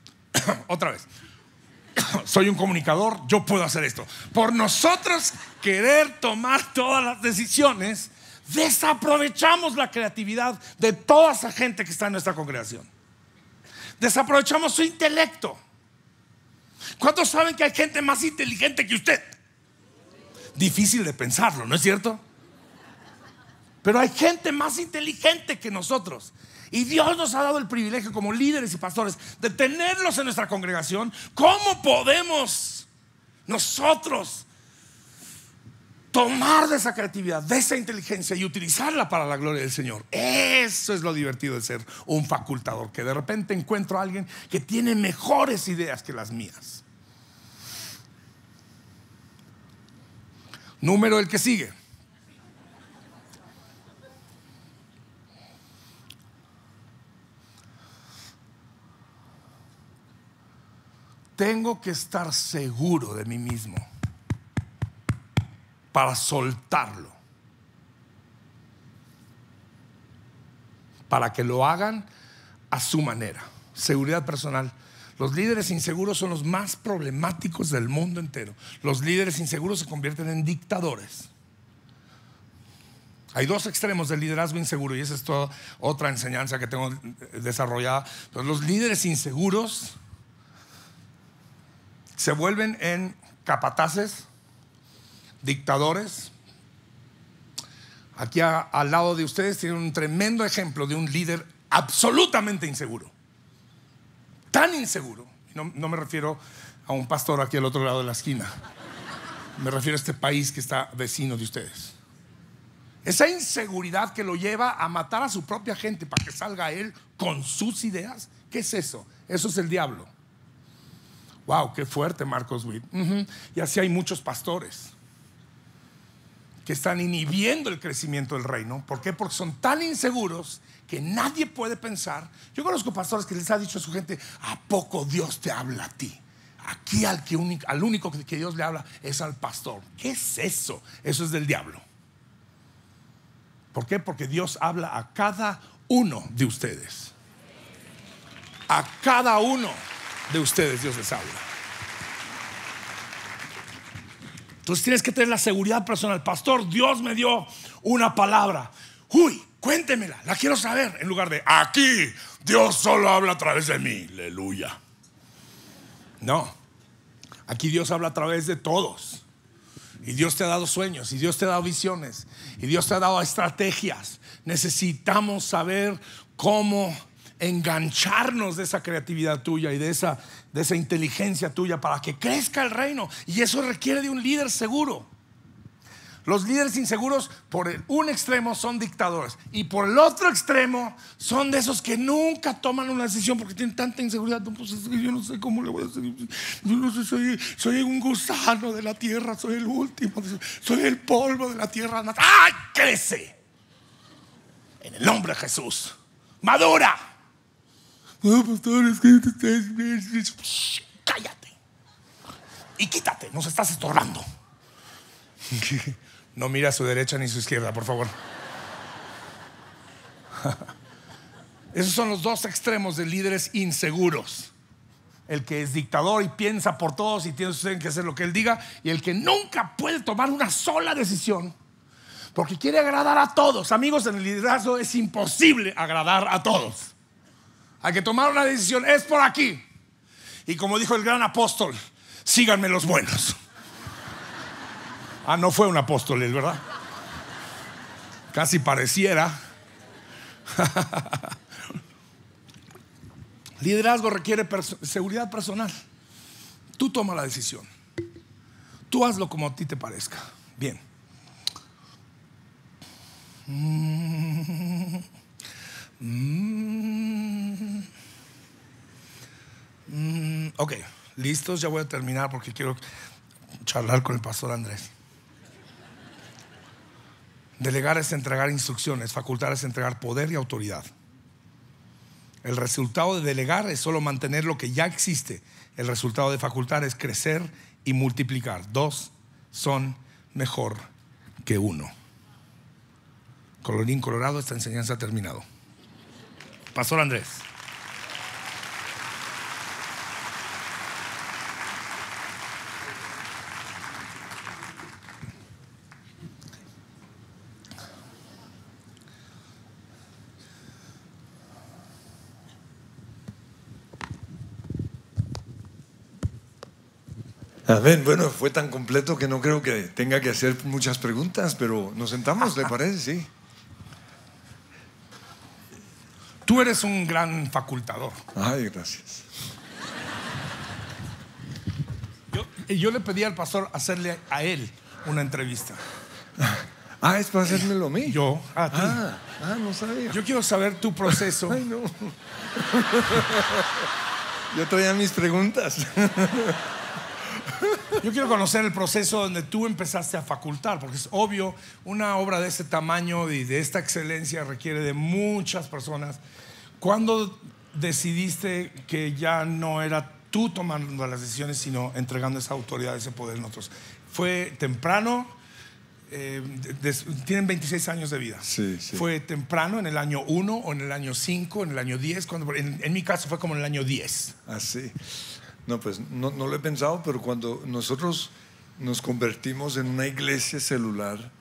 otra vez soy un comunicador, yo puedo hacer esto. Por nosotros querer tomar todas las decisiones, desaprovechamos la creatividad de toda esa gente que está en nuestra congregación. Desaprovechamos su intelecto. ¿Cuántos saben que hay gente más inteligente que usted? Difícil de pensarlo, ¿no es cierto? Pero hay gente más inteligente que nosotros y Dios nos ha dado el privilegio como líderes y pastores de tenerlos en nuestra congregación. ¿Cómo podemos nosotros tomar de esa creatividad, de esa inteligencia y utilizarla para la gloria del Señor? Eso es lo divertido de ser un facultador, que de repente encuentro a alguien que tiene mejores ideas que las mías. Número el que sigue. tengo que estar seguro de mí mismo para soltarlo. Para que lo hagan a su manera. Seguridad personal. Los líderes inseguros son los más problemáticos del mundo entero. Los líderes inseguros se convierten en dictadores. Hay dos extremos del liderazgo inseguro y esa es toda otra enseñanza que tengo desarrollada. los líderes inseguros se vuelven en capataces, dictadores. Aquí al lado de ustedes tienen un tremendo ejemplo de un líder absolutamente inseguro. Tan inseguro. No, no me refiero a un pastor aquí al otro lado de la esquina. Me refiero a este país que está vecino de ustedes. Esa inseguridad que lo lleva a matar a su propia gente para que salga él con sus ideas. ¿Qué es eso? Eso es el diablo wow, qué fuerte Marcos Witt. Y así hay muchos pastores que están inhibiendo el crecimiento del reino. ¿Por qué? Porque son tan inseguros que nadie puede pensar. Yo conozco pastores que les ha dicho a su gente, ¿a poco Dios te habla a ti? Aquí al, que al único que Dios le habla es al pastor. ¿Qué es eso? Eso es del diablo. ¿Por qué? Porque Dios habla a cada uno de ustedes. A cada uno de ustedes Dios les habla. Entonces tienes que tener la seguridad personal. Pastor, Dios me dio una palabra. Uy, cuéntemela, la quiero saber. En lugar de aquí, Dios solo habla a través de mí. Aleluya. No, aquí Dios habla a través de todos. Y Dios te ha dado sueños, y Dios te ha dado visiones, y Dios te ha dado estrategias. Necesitamos saber cómo engancharnos de esa creatividad tuya y de esa, de esa inteligencia tuya para que crezca el reino. Y eso requiere de un líder seguro. Los líderes inseguros por un extremo son dictadores y por el otro extremo son de esos que nunca toman una decisión porque tienen tanta inseguridad. Pues yo no sé cómo le voy a hacer. Yo no sé, soy, soy un gusano de la tierra, soy el último, soy el polvo de la tierra. ¡Ay, ¡Ah, crece! En el nombre de Jesús. Madura. No, pastor, es que Cállate. Y quítate, nos estás estorbando. No mira a su derecha ni a su izquierda, por favor. Esos son los dos extremos de líderes inseguros. El que es dictador y piensa por todos y tiene que hacer lo que él diga, y el que nunca puede tomar una sola decisión porque quiere agradar a todos. Amigos, en el liderazgo es imposible agradar a todos. Hay que tomar una decisión. Es por aquí. Y como dijo el gran apóstol, síganme los buenos. Ah, no fue un apóstol, ¿verdad? Casi pareciera. Liderazgo requiere seguridad personal. Tú toma la decisión. Tú hazlo como a ti te parezca. Bien. Mm. Mm, ok, listos, ya voy a terminar porque quiero charlar con el pastor Andrés. Delegar es entregar instrucciones, facultar es entregar poder y autoridad. El resultado de delegar es solo mantener lo que ya existe. El resultado de facultar es crecer y multiplicar. Dos son mejor que uno. Colorín Colorado, esta enseñanza ha terminado. Pastor Andrés. Amén. Bueno, fue tan completo que no creo que tenga que hacer muchas preguntas, pero nos sentamos, ¿le parece? Sí. Tú eres un gran facultador. Ay, gracias. Yo, le pedí al pastor hacerle a él una entrevista. Ah, es para hacérmelo a mí. Yo, Ah, ah, no sabía. Yo quiero saber tu proceso. Ay, no. Yo traía mis preguntas. Yo quiero conocer el proceso donde tú empezaste a facultar, porque es obvio, una obra de este tamaño y de esta excelencia requiere de muchas personas. ¿Cuándo decidiste que ya no era tú tomando las decisiones, sino entregando esa autoridad, ese poder en otros? ¿Fue temprano? Eh, tienen 26 años de vida. Sí, sí. ¿Fue temprano, en el año 1 o en el año 5, en el año 10? en, mi caso fue como en el año 10. Así. Ah, no, pues no, lo he pensado, pero cuando nosotros nos convertimos en una iglesia celular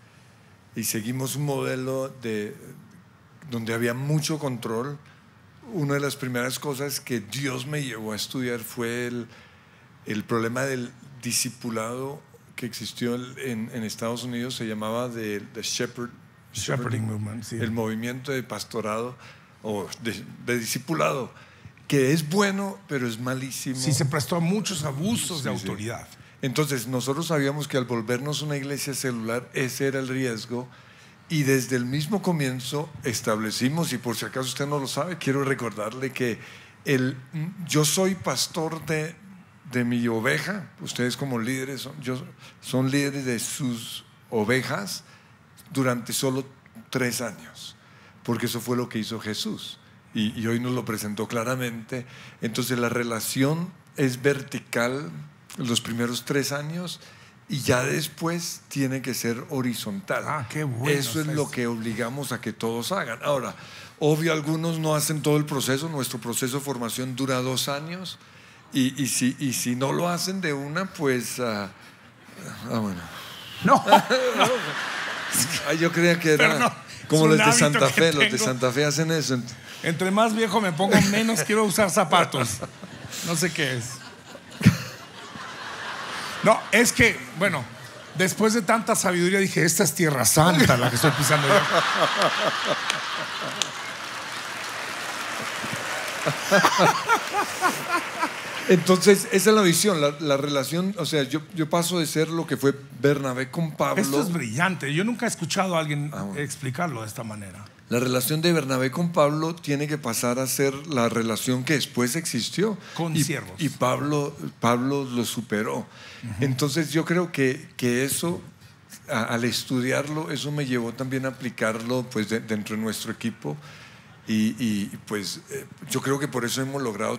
y seguimos un modelo de, donde había mucho control, una de las primeras cosas que Dios me llevó a estudiar fue el, problema del discipulado que existió en, Estados Unidos, se llamaba The, Shepherd, Shepherding Movement, el movimiento de pastorado o de, de discipulado que es bueno, pero es malísimo. Sí, se prestó a muchos abusos de autoridad. Entonces, nosotros sabíamos que al volvernos una iglesia celular, ese era el riesgo. Y desde el mismo comienzo establecimos, y por si acaso usted no lo sabe, quiero recordarle que el, yo soy pastor de, de mi oveja, ustedes como líderes son, son líderes de sus ovejas durante solo tres años, porque eso fue lo que hizo Jesús y, hoy nos lo presentó claramente. Entonces la relación es vertical los primeros tres años y ya después tiene que ser horizontal. Ah, qué bueno. Eso es lo que obligamos a que todos hagan. Ahora, obvio, algunos no hacen todo el proceso. Nuestro proceso de formación dura dos años. Y, si, y si, no lo hacen de una, pues. ah, ah, ah bueno. No. Yo creía que era como los de Santa Fe. Los de Santa Fe hacen eso. Entre más viejo me pongo, menos quiero usar zapatos. No sé qué es. No, es que, bueno, después de tanta sabiduría dije, esta es tierra santa la que estoy pisando yo. Entonces, esa es la visión, la, relación, o sea, yo, paso de ser lo que fue Bernabé con Pablo. Esto es brillante, yo nunca he escuchado a alguien ah, explicarlo de esta manera. La relación de Bernabé con Pablo tiene que pasar a ser la relación que después existió. Con y, siervos. Y Pablo, Pablo lo superó. Entonces yo creo que, que eso, al estudiarlo, eso me llevó también a aplicarlo pues, dentro de nuestro equipo y, pues eh, yo creo que por eso hemos logrado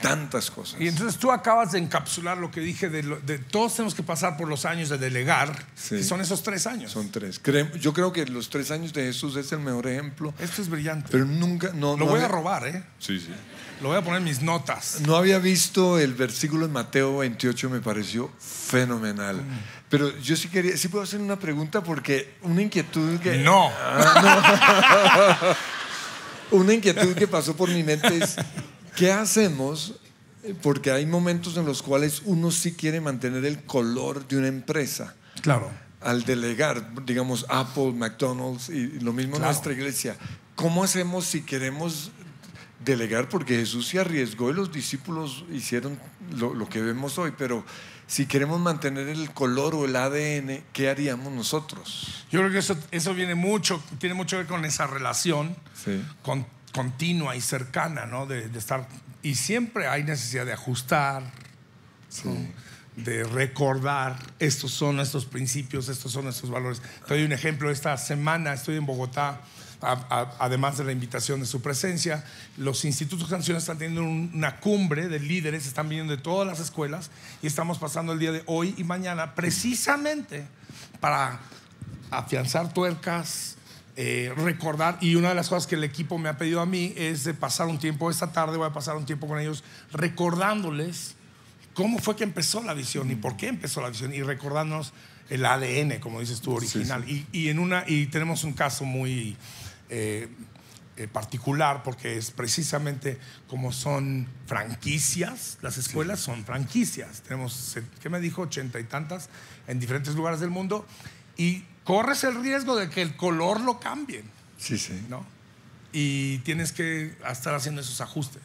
tantas cosas. Y entonces tú acabas de encapsular lo que dije de, todos tenemos que pasar por los años de delegar, son esos tres años. Son tres. Yo creo que los tres años de Jesús es el mejor ejemplo. Esto es brillante. Pero nunca, no. Lo voy a robar, ¿eh? Sí, sí. Lo voy a poner en mis notas. No había visto el versículo en Mateo 28, me pareció fenomenal. Mm. Pero yo sí quería, sí puedo hacer una pregunta porque una inquietud que. no. Ah, Una inquietud que pasó por mi mente es, ¿qué hacemos? Porque hay momentos en los cuales uno sí quiere mantener el color de una empresa. Claro. Al delegar, digamos, Apple, McDonald's y lo mismo nuestra iglesia. ¿Cómo hacemos si queremos delegar? Porque Jesús se arriesgó y los discípulos hicieron lo, lo que vemos hoy, pero si queremos mantener el color o el ADN, ¿qué haríamos nosotros? Yo creo que eso, eso viene mucho, tiene mucho que ver con esa relación con, continua y cercana, ¿no? De, estar. Y siempre hay necesidad de ajustar, de recordar, estos son nuestros principios, estos son nuestros valores. Te doy un ejemplo, esta semana estoy en Bogotá además de la invitación de su presencia. Los institutos de canciones están teniendo una cumbre de líderes, están viniendo de todas las escuelas y estamos pasando el día de hoy y mañana precisamente para afianzar tuercas, eh, recordar, y una de las cosas que el equipo me ha pedido a mí es de pasar un tiempo, esta tarde voy a pasar un tiempo con ellos recordándoles cómo fue que empezó la visión y por qué empezó la visión y recordándonos el ADN, como dices tú, original. y tenemos un caso muy eh, eh, particular porque es precisamente como son franquicias, las escuelas son franquicias. Tenemos, ¿qué me dijo? Ochenta y tantas en diferentes lugares del mundo y corres el riesgo de que el color lo cambien. Sí, sí. ¿no? Y tienes que estar haciendo esos ajustes.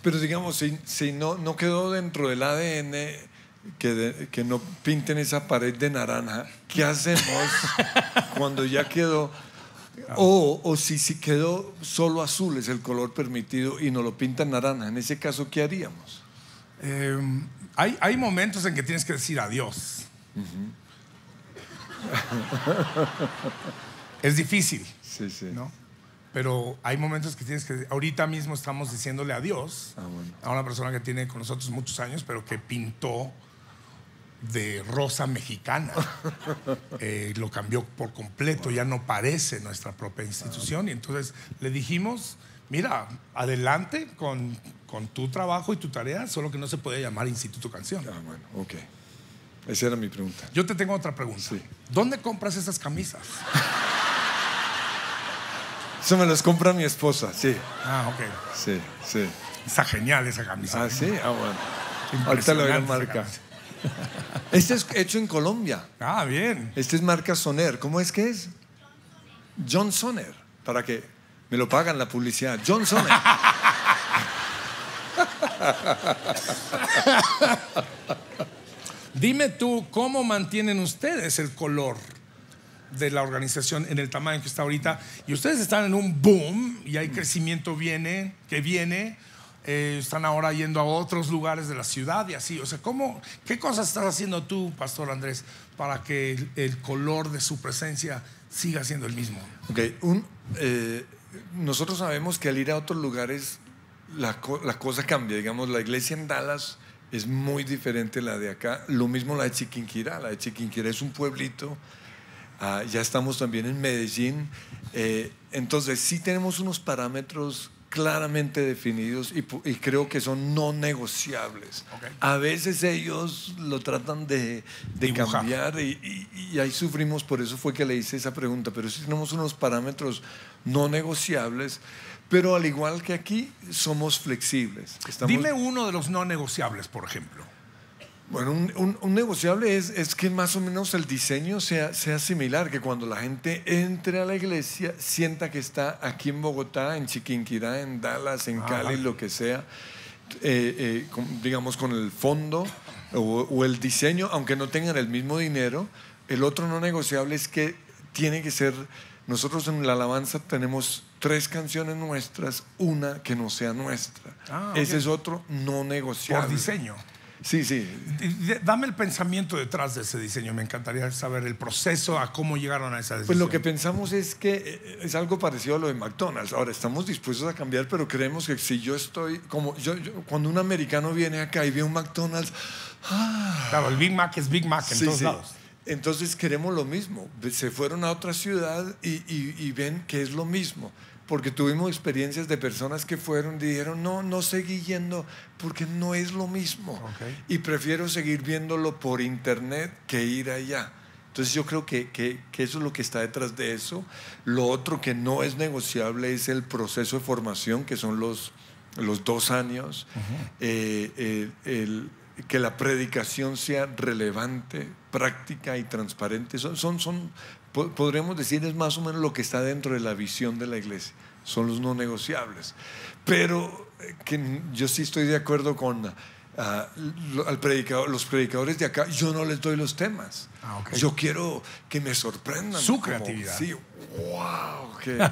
Pero digamos, si, no, no quedó dentro del ADN que, que no pinten esa pared de naranja, ¿qué hacemos cuando ya quedó? Ah. O, o si, si quedó solo azul es el color permitido y no lo pintan naranja, en ese caso, ¿qué haríamos? Em, hay, momentos en que tienes que decir adiós. es difícil. Sí, sí. ¿no? Pero hay momentos que tienes que. Ahorita mismo estamos diciéndole adiós ah, a una persona que tiene con nosotros muchos años, pero que pintó de rosa mexicana. Eh, lo cambió por completo, ya no parece nuestra propia institución. Y entonces le dijimos, mira, adelante con, con, tu trabajo y tu tarea, solo que no se puede llamar Instituto Canción. Ah, bueno, ok. Esa era mi pregunta. Yo te tengo otra pregunta. ¿Dónde compras esas camisas? Eso me las compra mi esposa, sí. Ah, ok. Sí, sí. Está genial esa camisa. Ah, ¿eh? sí, ah, bueno. Ahorita la voy Este es hecho en Colombia. Ah, bien. Este es marca Soner. ¿Cómo es que es? John Soner. Para que me lo pagan la publicidad. John Soner. Dime tú, ¿cómo mantienen ustedes el color de la organización en el tamaño que está ahorita? Y ustedes están en un boom y hay crecimiento viene, que viene eh, están ahora yendo a otros lugares de la ciudad y así. O sea, ¿cómo, ¿qué cosas estás haciendo tú, Pastor Andrés, para que el, color de su presencia siga siendo el mismo? Ok, eh, nosotros sabemos que al ir a otros lugares la, cosa cambia. Digamos, la iglesia en Dallas es muy diferente a la de acá. Lo mismo la de Chiquinquirá. La de Chiquinquirá es un pueblito. Ah, ya estamos también en Medellín. Eh, entonces, sí tenemos unos parámetros claramente definidos y, creo que son no negociables. A veces ellos lo tratan de, cambiar y, ahí sufrimos, por eso fue que le hice esa pregunta, pero si tenemos unos parámetros no negociables, pero al igual que aquí somos flexibles. Dime uno de los no negociables, por ejemplo. Bueno, un, negociable es, que más o menos el diseño sea, sea similar, que cuando la gente entre a la iglesia sienta que está aquí en Bogotá, en Chiquinquirá, en Dallas, en Cali, lo que sea, eh, eh, digamos con el fondo o, el diseño, aunque no tengan el mismo dinero. El otro no negociable es que tiene que ser, nosotros en la alabanza tenemos tres canciones nuestras, una que no sea nuestra. Ah, Ese es otro no negociable. Por diseño. Sí, sí. Dame el pensamiento detrás de ese diseño. Me encantaría saber el proceso a cómo llegaron a esa decisión. Pues lo que pensamos es que eh, eh, es algo parecido a lo de McDonald's. Ahora estamos dispuestos a cambiar, pero creemos que si yo estoy, como yo, cuando un americano viene acá y ve un McDonald's, ah, claro, el Big Mac es Big Mac en todos lados. Entonces queremos lo mismo. Se fueron a otra ciudad y ven que es lo mismo porque tuvimos experiencias de personas que fueron y dijeron, no, no seguí yendo porque no es lo mismo. Y prefiero seguir viéndolo por internet que ir allá. Entonces yo creo que, que, eso es lo que está detrás de eso. Lo otro que no es negociable es el proceso de formación, que son los, los dos años, eh, el, que la predicación sea relevante, práctica y transparente. Son, son, son Podríamos decir es más o menos lo que está dentro de la visión de la iglesia, son los no negociables. Pero eh, que yo sí estoy de acuerdo con ah, al predicador, los predicadores de acá, yo no les doy los temas. Ah, yo quiero que me sorprendan. Su creatividad. Sí, wow.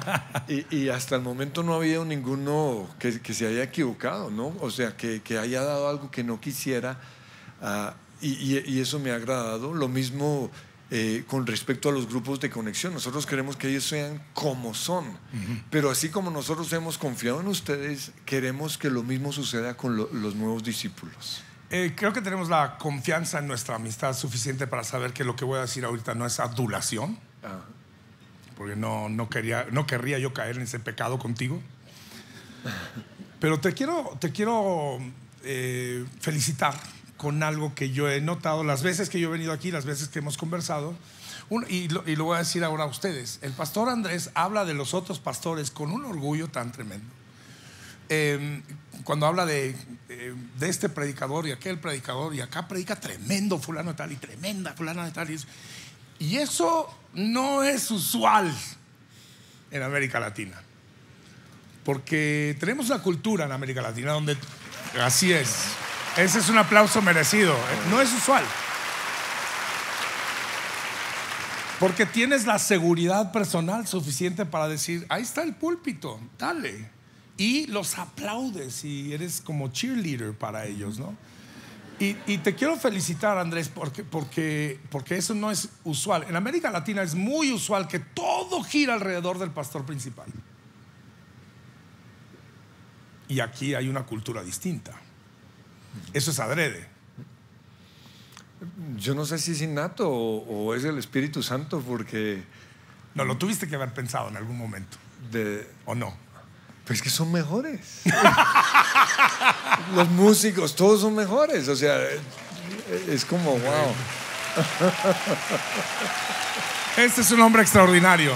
y, hasta el momento no ha habido ninguno que, se haya equivocado, ¿no? O sea, que, haya dado algo que no quisiera. Ah, y, eso me ha agradado. Lo mismo eh, con respecto a los grupos de conexión. Nosotros queremos que ellos sean como son, pero así como nosotros hemos confiado en ustedes, queremos que lo mismo suceda con los nuevos discípulos. Eh, creo que tenemos la confianza en nuestra amistad suficiente para saber que lo que voy a decir ahorita no es adulación, ah. porque no, no, quería, no querría yo caer en ese pecado contigo. Pero te quiero, te quiero eh, felicitar con algo que yo he notado las veces que yo he venido aquí, las veces que hemos conversado, y, lo, voy a decir ahora a ustedes. El pastor Andrés habla de los otros pastores con un orgullo tan tremendo. Em, cuando habla em, de, este predicador y aquel predicador, y acá predica tremendo fulano de tal y tremenda fulano de tal. Y eso, y eso no es usual en América Latina. Porque tenemos una cultura en América Latina donde así es. Ese es un aplauso merecido. ¿eh? No es usual. Porque tienes la seguridad personal suficiente para decir, ahí está el púlpito, dale. Y los aplaudes y eres como cheerleader para ellos, ¿no? Y, te quiero felicitar, Andrés, porque, porque, porque eso no es usual. En América Latina es muy usual que todo gira alrededor del pastor principal. Y aquí hay una cultura distinta. Eso es adrede. Yo no sé si es innato o, es el Espíritu Santo porque... No, lo tuviste que haber pensado en algún momento. ¿O no? Pues que son mejores. Los músicos, todos son mejores. O sea, es como, wow. Este es un hombre extraordinario.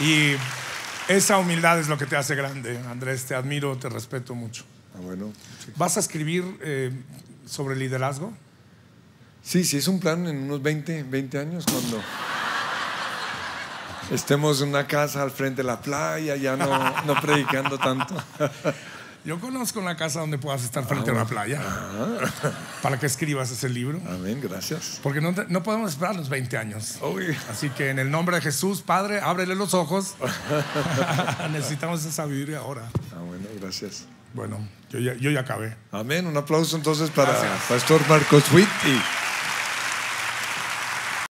Y esa humildad es lo que te hace grande, Andrés. Te admiro, te respeto mucho. Ah, bueno. ¿Vas a escribir eh, sobre liderazgo? Sí, sí, es un plan en unos 20, 20 años cuando estemos en una casa al frente de la playa, ya no, no predicando tanto. Yo conozco una casa donde puedas estar ah, frente a una playa. Ah. Para que escribas ese libro. Amén, gracias. Porque no, podemos esperar los 20 años. Así que en el nombre de Jesús, Padre, ábrele los ojos. Necesitamos esa y ahora. Ah, bueno, gracias. Bueno, yo ya, acabé. Amén. Un aplauso entonces para Pastor Marcos Witt